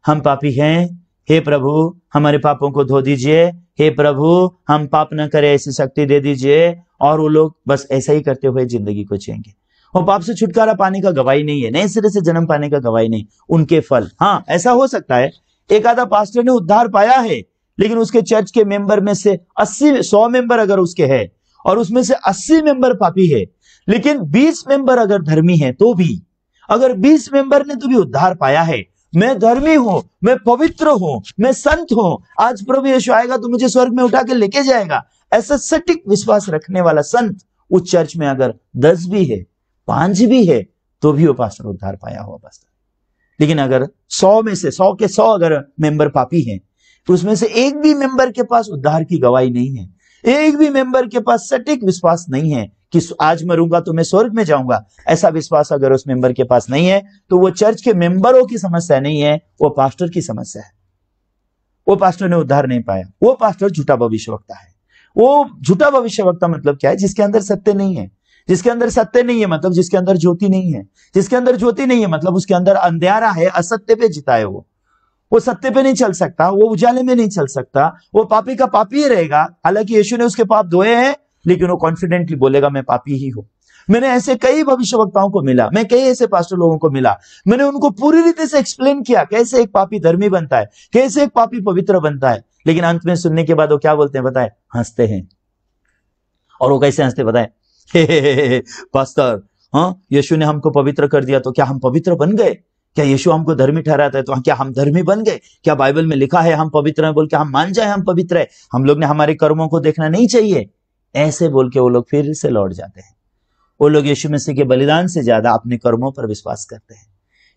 हम पापी हैं हे प्रभु हमारे पापों को धो दीजिए हे प्रभु हम पाप न करें ऐसी शक्ति दे दीजिए और वो लोग बस ऐसा ही करते हुए जिंदगी को चेंगे वो पाप से छुटकारा पाने का गवाही नहीं है नए सिरे से जन्म पाने का गवाही नहीं उनके फल हाँ ऐसा हो सकता है एक आधा पास्टर ने उद्धार पाया है लेकिन उसके चर्च के मेंबर में से 80 100 मेंबर अगर उसके है और उसमें से 80 मेंबर पापी है लेकिन 20 मेंबर अगर धर्मी है तो भी अगर 20 मेंबर ने तो भी उद्धार पाया है मैं धर्मी हूं मैं पवित्र हूं मैं संत हूं आज प्रभु यीशु आएगा तो मुझे स्वर्ग में उठा के लेके जाएगा ऐसा सटीक विश्वास रखने वाला संत उस चर्च में अगर दस भी है पांच भी है तो भी वो पास्टर उद्धार पाया हुआ पास्टर लेकिन अगर सौ में से सौ के सौ अगर मेंबर पापी हैं तो उसमें से एक भी मेंबर के पास उद्धार की गवाही नहीं है एक भी मेंबर के पास सटीक विश्वास नहीं है कि आज मरूंगा तो मैं स्वर्ग में जाऊंगा ऐसा विश्वास अगर उस मेंबर के पास नहीं है तो वो चर्च के मेंबरों की समस्या नहीं है वो पास्टर की समस्या है वो पास्टर ने उद्धार नहीं पाया वो पास्टर झूठा भविष्यवक्ता है वो झूठा भविष्यवक्ता मतलब क्या है जिसके अंदर सत्य नहीं है जिसके अंदर सत्य नहीं है मतलब जिसके अंदर ज्योति नहीं है जिसके अंदर ज्योति नहीं है मतलब उसके अंदर अंधेरा है असत्य पे जिताए वो वो सत्य पे नहीं चल सकता वो उजाले में नहीं चल सकता वो पापी का पापी ही रहेगा हालांकि यीशु ने उसके पाप धोए हैं लेकिन वो कॉन्फिडेंटली बोलेगा मैं पापी ही हूं मैंने ऐसे कई भविष्य वक्ताओं को मिला मैं कई ऐसे पास्टर लोगों को मिला मैंने उनको पूरी रीति से एक्सप्लेन किया कैसे एक पापी धर्मी बनता है कैसे एक पापी पवित्र बनता है लेकिन अंत में सुनने के बाद वो क्या बोलते हैं बताए हंसते हैं और वो कैसे हंसते बताए पास्टर हाँ यीशु ने हमको पवित्र कर दिया तो क्या हम पवित्र बन गए क्या यीशु हमको धर्मी ठहराता है तो क्या हम धर्मी बन गए क्या बाइबल में लिखा है हम पवित्र हैं बोल के हम मान जाए हम पवित्र है हम लोग ने हमारे कर्मों को देखना नहीं चाहिए ऐसे बोल के वो लोग फिर से लौट जाते हैं वो लोग यीशु मसीह के बलिदान से ज्यादा अपने कर्मों पर विश्वास करते हैं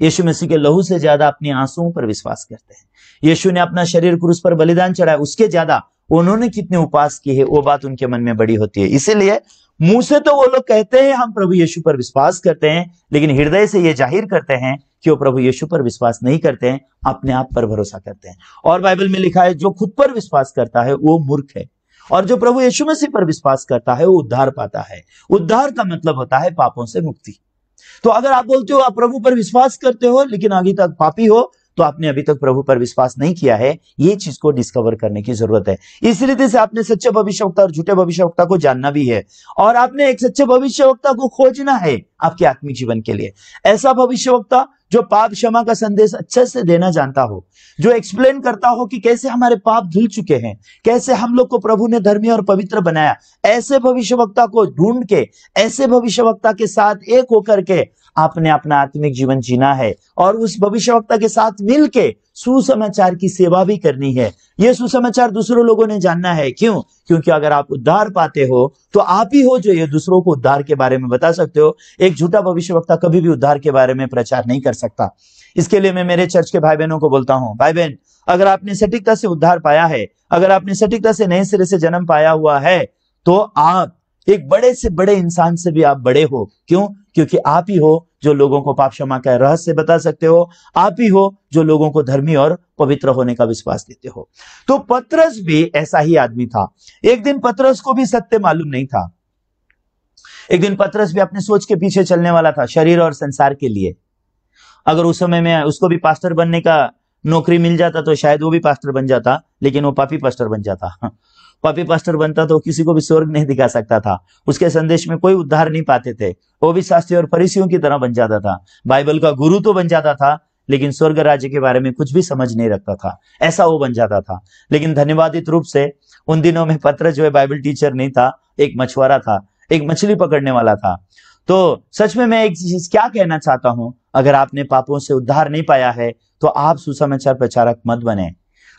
यीशु मसीह के लहू से ज्यादा अपनी आंसुओं पर विश्वास करते हैं यीशु ने अपना शरीर क्रूस पर बलिदान चढ़ाया उसके ज्यादा उन्होंने कितने उपास किए है वो बात उनके मन में बड़ी होती है इसीलिए मुंह से तो वो लोग कहते हैं हम प्रभु यीशु पर विश्वास करते हैं लेकिन हृदय से ये जाहिर करते हैं कि वो प्रभु यीशु पर विश्वास नहीं करते हैं अपने आप पर भरोसा करते हैं और बाइबल में लिखा है जो खुद पर विश्वास करता है वो मूर्ख है और जो प्रभु यीशु मसीह पर विश्वास करता है वो उद्धार पाता है उद्धार का मतलब होता है पापों से मुक्ति तो अगर आप बोलते हो आप प्रभु पर विश्वास करते हो लेकिन आगे तक पापी हो तो आपने अभी तक प्रभु पर विश्वास नहीं किया है ये चीज को डिस्कवर करने की जरूरत है इस रीति तो से आपने सच्चे भविष्यवक्ता और झूठे भविष्यवक्ता को जानना भी है और आपने एक सच्चे भविष्यवक्ता को खोजना है आपके आत्मिक जीवन के लिए ऐसा भविष्यवक्ता जो पाप क्षमा का संदेश अच्छे से देना जानता हो जो एक्सप्लेन करता हो कि कैसे हमारे पाप धुल चुके हैं कैसे हम लोग को प्रभु ने धर्मी और पवित्र बनाया ऐसे भविष्यवक्ता को ढूंढ के ऐसे भविष्यवक्ता के साथ एक होकर के आपने अपना आत्मिक जीवन जीना है और उस भविष्यवक्ता के साथ मिलके सुसमाचार की सेवा भी करनी है यह सुसमाचार दूसरों लोगों ने जानना है क्यों क्योंकि अगर आप उद्धार पाते हो तो आप ही हो जो ये दूसरों को उद्धार के बारे में बता सकते हो एक झूठा भविष्यवक्ता कभी भी उद्धार के बारे में प्रचार नहीं कर सकता इसके लिए मैं मेरे चर्च के भाई बहनों को बोलता हूँ भाई बहन अगर आपने सटीकता से उद्धार पाया है अगर आपने सटीकता से नए सिरे से जन्म पाया हुआ है तो आप एक बड़े से बड़े इंसान से भी आप बड़े हो क्यों क्योंकि आप ही हो जो लोगों को पाप क्षमा का रहस्य बता सकते हो आप ही हो जो लोगों को धर्मी और पवित्र होने का विश्वास देते हो तो पत्रस भी ऐसा ही आदमी था एक दिन पत्रस को भी सत्य मालूम नहीं था एक दिन पत्रस भी अपने सोच के पीछे चलने वाला था शरीर और संसार के लिए अगर उस समय में उसको भी पास्टर बनने का नौकरी मिल जाता तो शायद वो भी पास्टर बन जाता लेकिन वो पापी पास्टर बन जाता कॉपी पास्टर बनता तो किसी को भी स्वर्ग नहीं दिखा सकता था उसके संदेश में कोई उद्धार नहीं पाते थे वो भी शास्त्री और फरीसियों की तरह बन जाता था बाइबल का गुरु तो बन जाता था लेकिन स्वर्ग राज्य के बारे में कुछ भी समझ नहीं रखता था ऐसा वो बन जाता था लेकिन धन्यवादित रूप से उन दिनों में पत्र जो है बाइबल टीचर नहीं था एक मछुआरा था एक मछली पकड़ने वाला था तो सच में मैं एक चीज क्या कहना चाहता हूं अगर आपने पापों से उद्धार नहीं पाया है तो आप सुसमाचार प्रचारक मत बने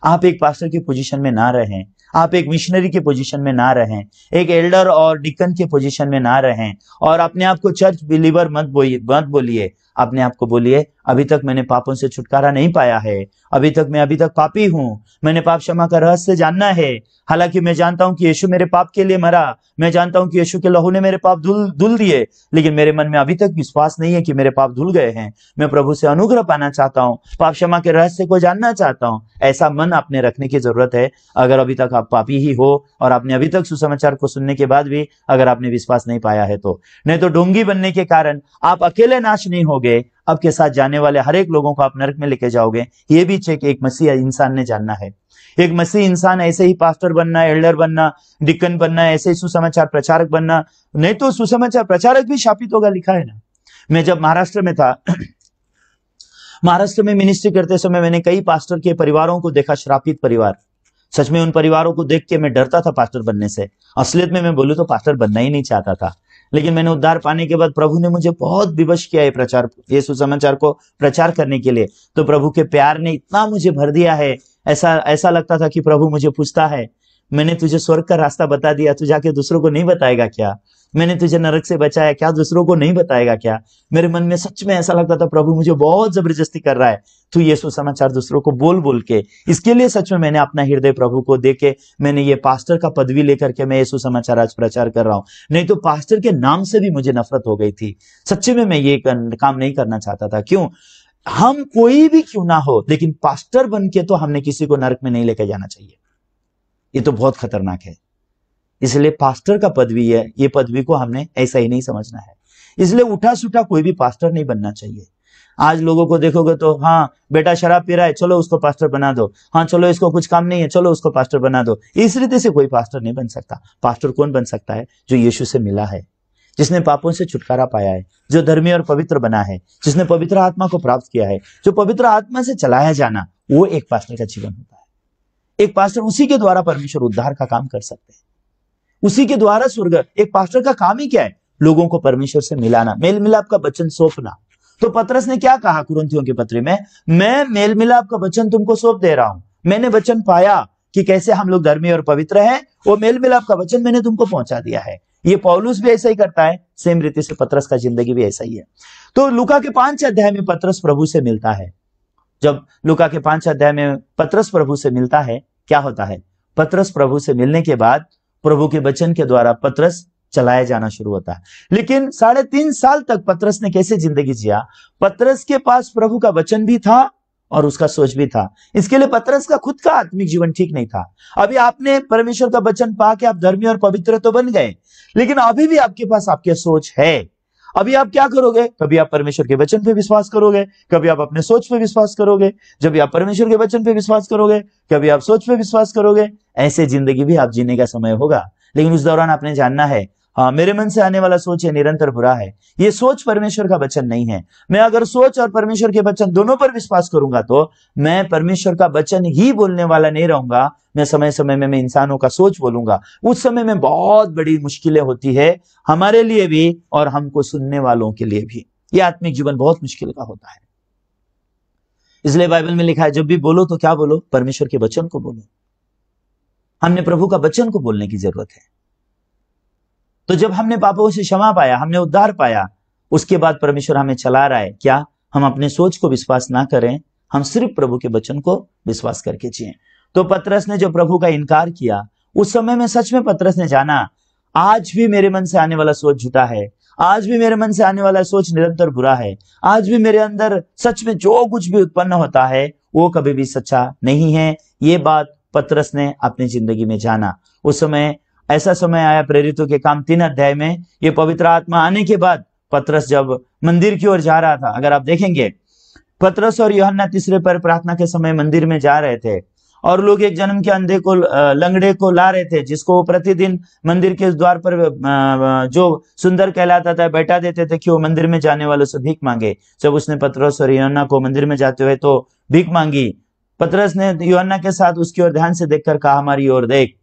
आप एक पास्टर की पोजीशन में ना रहें आप एक मिशनरी के पोजीशन में ना रहें एक एल्डर और डिकन के पोजीशन में ना रहें और अपने आप को चर्च बिलीवर मत बोलिए मत बोलिए अपने आप को बोलिए अभी तक मैंने पापों से छुटकारा नहीं पाया है अभी तक मैं अभी तक पापी हूँ मैंने पाप क्षमा का रहस्य जानना है हालांकि मैं जानता हूँ कि यीशु मेरे पाप के लिए मरा मैं जानता हूँ कि यीशु के लहू ने मेरे पाप धुल धुल दिए लेकिन मेरे मन में अभी तक विश्वास नहीं है कि मेरे पाप धुल गए हैं मैं प्रभु से अनुग्रह पाना चाहता हूँ पाप क्षमा के रहस्य को जानना चाहता हूँ ऐसा मन आपने रखने की जरूरत है अगर अभी तक आप पापी ही हो और आपने अभी तक सुसमाचार को सुनने के बाद भी अगर आपने विश्वास नहीं पाया है तो नहीं तो डोंगी बनने के कारण आप अकेले नाश नहीं हो गए आपके साथ जाने वाले हर एक लोगों को आप नरक में लेके जाओगे ये भी चेक एक मसीह इंसान ने जानना है एक मसीह इंसान ऐसे ही पास्टर बनना एल्डर बनना डिकन बनना ऐसे ही सुसमाचार प्रचारक बनना नहीं तो सुसमाचार प्रचारक भी शापित होगा लिखा है ना मैं जब महाराष्ट्र में था महाराष्ट्र में मिनिस्ट्री करते समय मैंने कई पास्टर के परिवारों को देखा श्रापित परिवार सच में उन परिवारों को देख के मैं डरता था पास्टर बनने से असलियत में मैं बोलू तो पास्टर बनना ही नहीं चाहता था लेकिन मैंने उद्धार पाने के बाद प्रभु ने मुझे बहुत विवश किया है प्रचार ये सुसमाचार को प्रचार करने के लिए तो प्रभु के प्यार ने इतना मुझे भर दिया है ऐसा ऐसा लगता था कि प्रभु मुझे पूछता है मैंने तुझे स्वर्ग का रास्ता बता दिया तू जाके दूसरों को नहीं बताएगा क्या मैंने तुझे नरक से बचाया क्या दूसरों को नहीं बताएगा क्या मेरे मन में सच में ऐसा लगता था प्रभु मुझे बहुत जबरदस्ती कर रहा है तू ये सुसमाचार दूसरों को बोल बोल के इसके लिए सच में मैंने अपना हृदय प्रभु को दे के मैंने ये पास्टर का पदवी लेकर के मैं ये सुसमाचार आज प्रचार कर रहा हूं नहीं तो पास्टर के नाम से भी मुझे नफरत हो गई थी सच्चे में मैं ये काम नहीं करना चाहता था क्यों हम कोई भी क्यों ना हो लेकिन पास्टर बन के तो हमने किसी को नरक में नहीं लेकर जाना चाहिए ये तो बहुत खतरनाक है इसलिए पास्टर का पदवी है ये पदवी को हमने ऐसा ही नहीं समझना है इसलिए उठा सुठा कोई भी पास्टर नहीं बनना चाहिए आज लोगों को देखोगे तो हाँ बेटा शराब पी रहा है चलो उसको पास्टर बना दो हाँ चलो इसको कुछ काम नहीं है चलो उसको पास्टर बना दो इस रीति से कोई पास्टर नहीं बन सकता पास्टर कौन बन सकता है जो यीशु से मिला है जिसने पापों से छुटकारा पाया है जो धर्मी और पवित्र बना है जिसने पवित्र आत्मा को प्राप्त किया है जो पवित्र आत्मा से चलाया जाना वो एक पास्टर का जीवन होता है एक पास्टर उसी के द्वारा परमेश्वर उद्धार का काम कर सकते हैं उसी के द्वारा स्वर्ग एक पास्टर का काम ही क्या है लोगों को परमेश्वर से मिलाना मेल मिलाप का वचन सौंपना तो पत्रस ने क्या कहा कुरुंथियों के पत्र में मैं मेल मिलाप का वचन तुमको सौंप दे रहा हूं मैंने वचन पाया कि कैसे हम लोग धर्मी और पवित्र है वो मेल मिलाप का वचन मैंने तुमको पहुंचा दिया है ये पौलुस भी ऐसा ही करता है सेम रीति से पत्रस का जिंदगी भी ऐसा ही है तो लुका के पांच अध्याय में पत्रस प्रभु से मिलता है जब लुका के पांच अध्याय में पत्रस प्रभु से मिलता है क्या होता है पत्रस प्रभु से मिलने के बाद प्रभु के वचन के द्वारा पत्रस चलाया जाना शुरू होता है लेकिन साढ़े तीन साल तक पत्रस ने कैसे जिंदगी जिया पत्रस के पास प्रभु का वचन भी था और उसका सोच भी था इसके लिए पत्रस का खुद का आत्मिक जीवन ठीक नहीं था अभी आपने परमेश्वर का वचन पा के आप धर्मी और पवित्र तो बन गए लेकिन अभी भी आपके पास आपकी सोच है अभी आप क्या करोगे कभी आप परमेश्वर के वचन पे विश्वास करोगे कभी आप अपने सोच पे विश्वास करोगे जब आप परमेश्वर के वचन पे विश्वास करोगे कभी आप सोच पे विश्वास करोगे ऐसे जिंदगी भी आप जीने का समय होगा लेकिन उस दौरान आपने जानना है हाँ मेरे मन से आने वाला सोच है निरंतर बुरा है ये सोच परमेश्वर का वचन नहीं है मैं अगर सोच और परमेश्वर के वचन दोनों पर विश्वास करूंगा तो मैं परमेश्वर का वचन ही बोलने वाला नहीं रहूंगा मैं समय समय में मैं इंसानों का सोच बोलूंगा उस समय में बहुत बड़ी मुश्किलें होती है हमारे लिए भी और हमको सुनने वालों के लिए भी ये आत्मिक जीवन बहुत मुश्किल का होता है इसलिए बाइबल में लिखा है जब भी बोलो तो क्या बोलो परमेश्वर के वचन को बोलो हमने प्रभु का वचन को बोलने की जरूरत है तो जब हमने पापों से क्षमा पाया हमने उद्धार पाया उसके बाद परमेश्वर हमें चला रहा है क्या हम अपने सोच को विश्वास ना करें हम सिर्फ प्रभु के बचन को विश्वास करके जिए तो पत्रस ने जो प्रभु का इनकार किया उस समय में सच में पत्रस ने जाना आज भी मेरे मन से आने वाला सोच झूठा है आज भी मेरे मन से आने वाला सोच निरंतर बुरा है आज भी मेरे अंदर सच में जो कुछ भी उत्पन्न होता है वो कभी भी सच्चा नहीं है ये बात पत्रस ने अपनी जिंदगी में जाना उस समय ऐसा समय आया प्रेरितों के काम तीन अध्याय में ये पवित्र आत्मा आने के बाद पत्रस जब मंदिर की ओर जा रहा था अगर आप देखेंगे पत्रस और योहन्ना तीसरे पर प्रार्थना के समय मंदिर में जा रहे थे और लोग एक जन्म के अंधे को लंगड़े को ला रहे थे जिसको प्रतिदिन मंदिर के द्वार पर जो सुंदर कहलाता था बैठा देते थे कि वो मंदिर में जाने वालों से भीख मांगे जब उसने पत्रस और योन्ना को मंदिर में जाते हुए तो भीख मांगी पत्रस ने योहन्ना के साथ उसकी ओर ध्यान से देखकर कहा हमारी ओर देख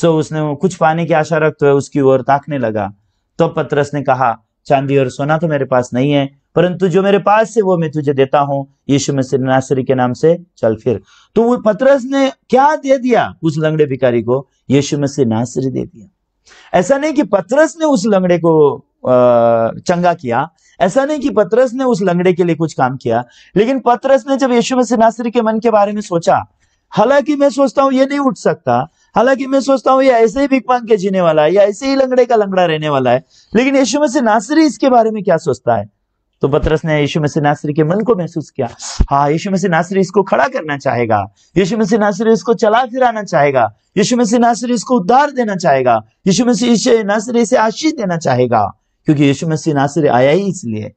सो उसने वो कुछ पाने की आशा रखते हुए उसकी ओर ताकने लगा तो पतरस ने कहा चांदी और सोना तो मेरे पास नहीं है परंतु जो मेरे पास है वो मैं तुझे देता हूं यीशु मसीह नासरी के नाम से चल फिर तो वो पतरस ने क्या दे दिया उस लंगड़े भिखारी को यीशु मसीह नासरी दे दिया ऐसा नहीं कि पतरस ने उस लंगड़े को चंगा किया ऐसा नहीं कि पतरस ने उस लंगड़े के लिए कुछ काम किया लेकिन पतरस ने जब यीशु मसीह नासरी के मन के बारे में सोचा हालांकि मैं सोचता हूं ये नहीं उठ सकता हालांकि मैं सोचता हूं ये ऐसे ही भिक मांग के जीने वाला है या ऐसे ही लंगड़े का लंगड़ा रहने वाला है लेकिन यशु में से नासरी इसके बारे में क्या सोचता है तो पतरस ने यीशु में से नासरी के मन को महसूस किया हाँ यीशु में से नासरी इसको खड़ा करना चाहेगा यीशु में से नासरी इसको चला फिराना चाहेगा यीशु में से नासरी इसको उद्धार देना चाहेगा यीशु में से नासरी इसे आशीष देना चाहेगा क्योंकि यीशु में से नासरी आया ही इसलिए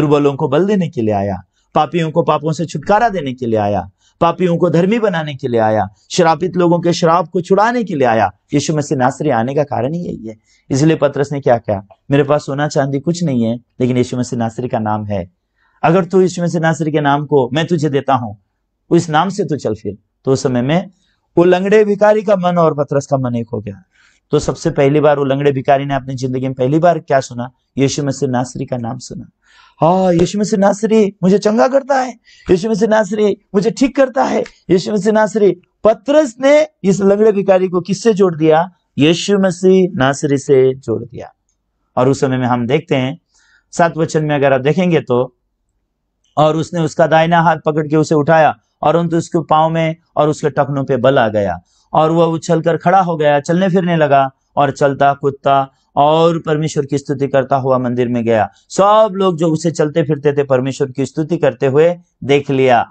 दुर्बलों को बल देने के लिए आया पापियों को पापों से छुटकारा देने के लिए आया पापियों को धर्मी बनाने के लिए आया शराबित लोगों के शराब को छुड़ाने के लिए आया यीशु मसीह नासरी आने का कारण ही यही है इसलिए पत्रस ने क्या कहा मेरे पास सोना चांदी कुछ नहीं है लेकिन यीशु मसीह नासरी का नाम है अगर तू यीशु मसीह नासरी के नाम को मैं तुझे देता हूं इस नाम से तू चल फिर तो उस समय में वो लंगड़े भिकारी का मन और पत्रस का मन एक हो गया तो सबसे पहली बार वो लंगड़े भिकारी ने अपनी जिंदगी में पहली बार क्या सुना यीशु मसीह नासरी का नाम सुना हाँ यीशु मसीह नासरी मुझे चंगा करता है यीशु मसीह नासरी मुझे ठीक करता है यीशु मसीह नासरी पत्रस ने इस लंगड़े भिकारी को किससे जोड़ दिया यशु मसीह नासरी से जोड़ दिया और उस समय में हम देखते हैं सात वचन में अगर आप देखेंगे तो और उसने उसका दाहिना हाथ पकड़ के उसे उठाया और उन तो उसके पाँव में और उसके टखनों पे बल आ गया और वह उछलकर खड़ा हो गया चलने फिरने लगा और चलता कुत्ता और परमेश्वर की स्तुति करता हुआ मंदिर में गया सब लोग जो उसे चलते फिरते थे परमेश्वर की स्तुति करते हुए देख लिया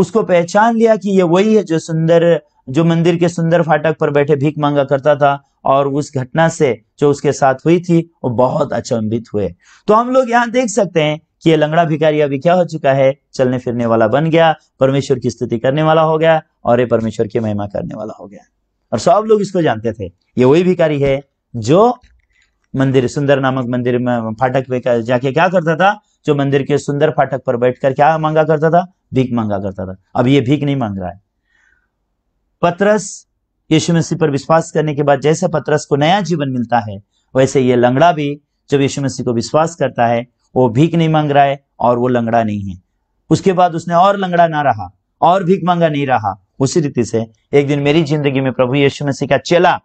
उसको पहचान लिया कि ये वही है जो सुंदर जो मंदिर के सुंदर फाटक पर बैठे भीख मांगा करता था और उस घटना से जो उसके साथ हुई थी वो बहुत अचंभित हुए तो हम लोग यहाँ देख सकते हैं कि ये लंगड़ा भिखारी अभी क्या हो चुका है चलने फिरने वाला बन गया परमेश्वर की स्तुति करने वाला हो गया और ये परमेश्वर की महिमा करने वाला हो गया और सब लोग इसको जानते थे ये वही भिखारी है जो मंदिर सुंदर नामक मंदिर में फाटक पे जाके क्या करता था जो मंदिर के सुंदर फाटक पर बैठकर क्या मांगा करता था भीख मांगा करता था अब ये भीख नहीं मांग रहा है पतरस यीशु मसीह पर विश्वास करने के बाद जैसे पतरस को नया जीवन मिलता है वैसे ये लंगड़ा भी जब यीशु मसीह को विश्वास करता है वो भीख नहीं मांग रहा है और वो लंगड़ा नहीं है उसके बाद उसने और लंगड़ा ना रहा और भीख मांगा नहीं रहा उसी रीति से एक दिन मेरी जिंदगी में प्रभु यीशु मसीह का चेला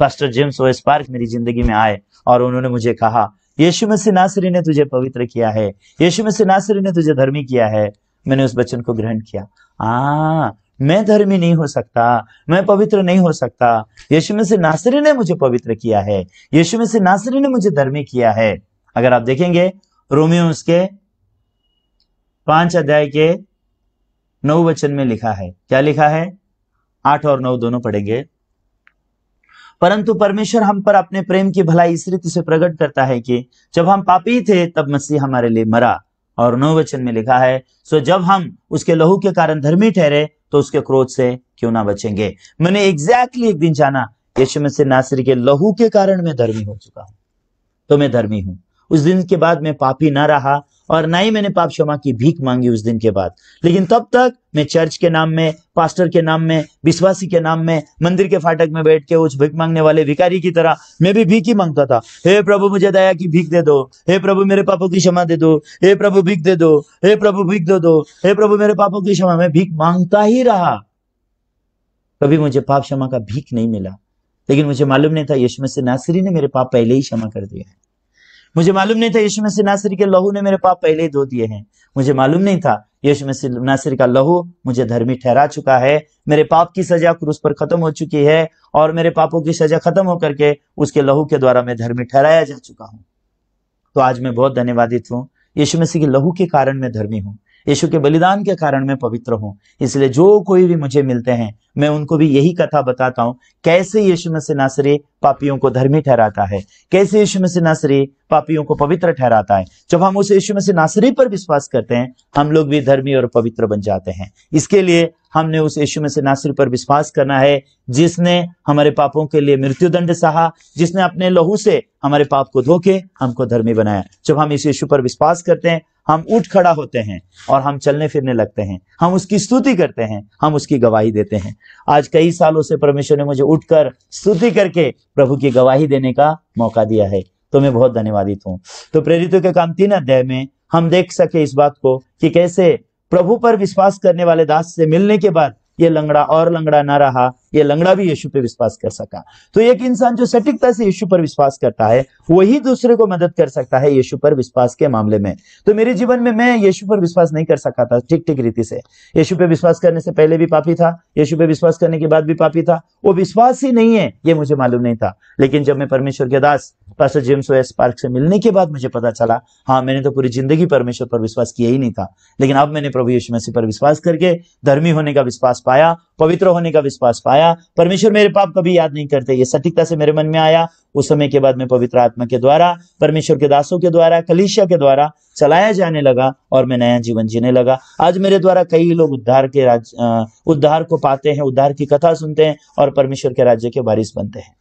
पास्टर जेम्स वो स्पार्क मेरी जिंदगी में आए और उन्होंने मुझे कहा यीशु में से नासरी ने तुझे पवित्र किया है यीशु में से नासरी ने तुझे धर्मी किया है मैंने उस बच्चन को ग्रहण किया आ मैं धर्मी नहीं हो सकता मैं पवित्र नहीं हो सकता यीशु में से नासरी ने मुझे पवित्र किया है यीशु में से नासरी ने मुझे धर्मी किया है अगर आप देखेंगे रोमियो उसके पांच अध्याय के नौ वचन में लिखा है क्या लिखा है आठ और नौ दोनों पढ़ेंगे परंतु परमेश्वर हम पर अपने प्रेम की भलाई इस रीति से प्रकट करता है कि जब हम पापी थे तब मसीह हमारे लिए मरा और नौ वचन में लिखा है सो जब हम उसके लहू के कारण धर्मी ठहरे तो उसके क्रोध से क्यों ना बचेंगे मैंने एग्जैक्टली एक दिन जाना यीशु मसीह नासरी के लहू के कारण मैं धर्मी हो चुका हूं तो मैं धर्मी हूं उस दिन के बाद मैं पापी ना रहा और ना ही मैंने पाप क्षमा की भीख मांगी उस दिन के बाद लेकिन तब तक मैं चर्च के नाम में पास्टर के नाम में विश्वासी के नाम में मंदिर के फाटक में बैठ के उस भीख मांगने वाले भिकारी की तरह मैं भी भीख ही मांगता था हे प्रभु मुझे दया की भीख दे दो हे प्रभु मेरे पापों की क्षमा दे दो हे प्रभु भीख दे दो हे प्रभु भीख दे दो हे प्रभु मेरे पापों की क्षमा मैं भीख मांगता ही रहा कभी मुझे पाप क्षमा का भीख नहीं मिला लेकिन मुझे मालूम नहीं था यशमत से ने मेरे पाप पहले ही क्षमा कर दिया है मुझे मालूम नहीं था यीशु मसीह नासिर के लहू ने मेरे पाप पहले ही धो दिए हैं मुझे मालूम नहीं था यीशु मसीह नासिर का लहू मुझे धर्मी ठहरा चुका है मेरे पाप की सजा क्रूस पर खत्म हो चुकी है और मेरे पापों की सजा खत्म होकर के उसके लहू के द्वारा मैं धर्मी ठहराया जा चुका हूं तो आज मैं बहुत धन्यवादित हूँ यीशु मसीह के लहू के कारण मैं धर्मी हूँ यीशु के बलिदान के कारण मैं पवित्र हूँ इसलिए जो कोई भी मुझे मिलते हैं मैं उनको भी यही कथा बताता हूँ कैसे यीशु मसीह नासरी पापियों को धर्मी ठहराता है कैसे यीशु मसीह नासरी पापियों को पवित्र ठहराता है जब हम उस यीशु मसीह नासरी पर विश्वास करते हैं हम लोग भी धर्मी और पवित्र बन जाते हैं इसके लिए हमने उस यीशु मसीह नासरी पर विश्वास करना है जिसने हमारे पापों के लिए मृत्युदंड सहा जिसने अपने लहू से हमारे पाप को धोके हमको धर्मी बनाया जब हम इस यीशु पर विश्वास करते हैं हम उठ खड़ा होते हैं और हम चलने फिरने लगते हैं हम उसकी स्तुति करते हैं हम उसकी गवाही देते हैं आज कई सालों से परमेश्वर ने मुझे उठकर स्तुति करके प्रभु की गवाही देने का मौका दिया है तो मैं बहुत धन्यवादित हूँ तो प्रेरितों के काम तीन अध्याय में हम देख सके इस बात को कि कैसे प्रभु पर विश्वास करने वाले दास से मिलने के बाद ये लंगड़ा और लंगड़ा ना रहा ये लंगड़ा भी यीशु पे विश्वास कर सका तो एक इंसान जो सटीकता से यीशु पर विश्वास करता है वही दूसरे को मदद कर सकता है यीशु पर विश्वास के मामले में तो मेरे जीवन में मैं यीशु पर विश्वास नहीं कर सका था ठीक ठीक रीति से यीशु पे विश्वास करने से पहले भी पापी था यीशु पे विश्वास करने के बाद भी पापी था वो विश्वास ही नहीं है ये मुझे मालूम नहीं था लेकिन जब मैं परमेश्वर के दास पास्टर जेम्स वेस पार्क से मिलने के बाद मुझे पता चला हाँ मैंने तो पूरी जिंदगी परमेश्वर पर विश्वास किया ही नहीं था लेकिन अब मैंने प्रभु यीशु मसीह पर विश्वास करके धर्मी होने का विश्वास पाया पवित्र होने का विश्वास पाया परमेश्वर मेरे पाप कभी याद नहीं करते ये सटीकता से मेरे मन में आया उस समय के बाद मैं पवित्र आत्मा के द्वारा परमेश्वर के दासों के द्वारा कलिशिया के द्वारा चलाया जाने लगा और मैं नया जीवन जीने लगा आज मेरे द्वारा कई लोग उद्धार के राज उद्धार को पाते हैं उद्धार की कथा सुनते हैं और परमेश्वर के राज्य के बारिश बनते हैं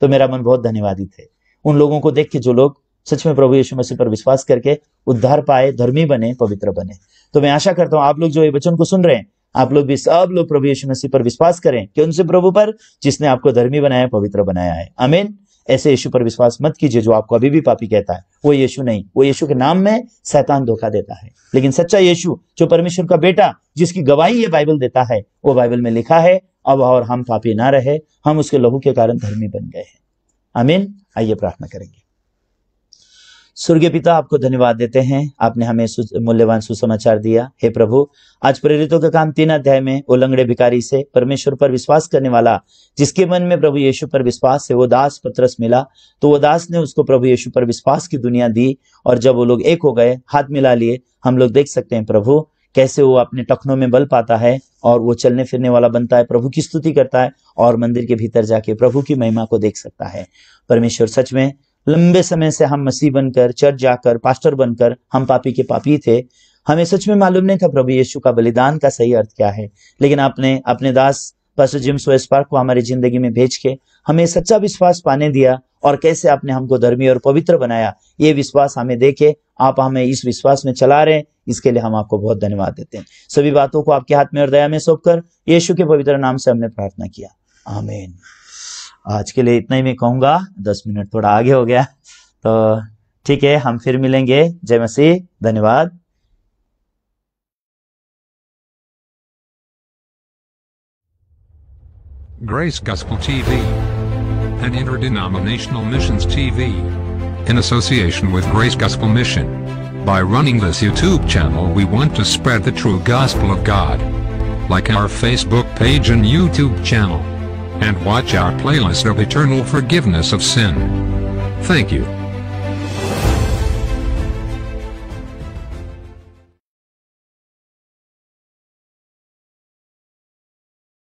तो मेरा मन बहुत धन्यवादित है उन लोगों को देख के जो लोग सच में प्रभु यीशु मसीह पर विश्वास करके उद्धार पाए धर्मी बने पवित्र बने तो मैं आशा करता हूँ आप लोग जो ये वचन को सुन रहे हैं आप लोग भी सब लोग प्रभु यीशु मसीह पर विश्वास करें कि उनसे प्रभु पर जिसने आपको धर्मी बनाया पवित्र बनाया है अमीन ऐसे यीशु पर विश्वास मत कीजिए जो आपको अभी भी पापी कहता है वो यीशु नहीं वो यीशु के नाम में सैतान धोखा देता है लेकिन सच्चा यीशु जो परमेश्वर का बेटा जिसकी गवाही ये बाइबल देता है वो बाइबल में लिखा है अब और हम पापी ना रहे हम उसके लहू के कारण धर्मी बन गए हैं अमीन आइए प्रार्थना करेंगे स्वर्गीय पिता आपको धन्यवाद देते हैं आपने हमें मूल्यवान सुसमाचार दिया हे प्रभु आज प्रेरितों का काम तीन अध्याय में वो लंगड़े भिकारी से परमेश्वर पर विश्वास करने वाला जिसके मन में प्रभु यीशु पर विश्वास है वो दास पत्रस मिला तो वो दास ने उसको प्रभु यीशु पर विश्वास की दुनिया दी और जब वो लोग एक हो गए हाथ मिला लिए हम लोग देख सकते हैं प्रभु कैसे वो अपने टखनों में बल पाता है और वो चलने फिरने वाला बनता है प्रभु की स्तुति करता है और मंदिर के भीतर जाके प्रभु की महिमा को देख सकता है परमेश्वर सच में लंबे समय से हम मसीह बनकर चर्च जाकर पास्टर बनकर हम पापी के पापी थे हमें सच में मालूम नहीं था प्रभु यीशु का बलिदान का सही अर्थ क्या है लेकिन आपने अपने दास पास्टर जिम्स वेस्पार्क को हमारी जिंदगी में भेज के हमें सच्चा विश्वास पाने दिया और कैसे आपने हमको धर्मी और पवित्र बनाया ये विश्वास हमें देखे आप हमें इस विश्वास में चला रहे इसके लिए हम आपको बहुत धन्यवाद देते हैं सभी बातों को आपके हाथ में और दया में सौंपकर यीशु के पवित्र नाम से हमने प्रार्थना किया आमेन आज के लिए इतना ही मैं कहूंगा दस मिनट थोड़ा आगे हो गया तो ठीक है हम फिर मिलेंगे जय मसीह धन्यवाद Grace Gospel TV, an interdenominational missions TV, in association with Grace Gospel Mission. By running this YouTube channel we want to spread the true gospel of God. Like our Facebook page and YouTube channel. And watch our playlist of eternal forgiveness of sin. Thank you.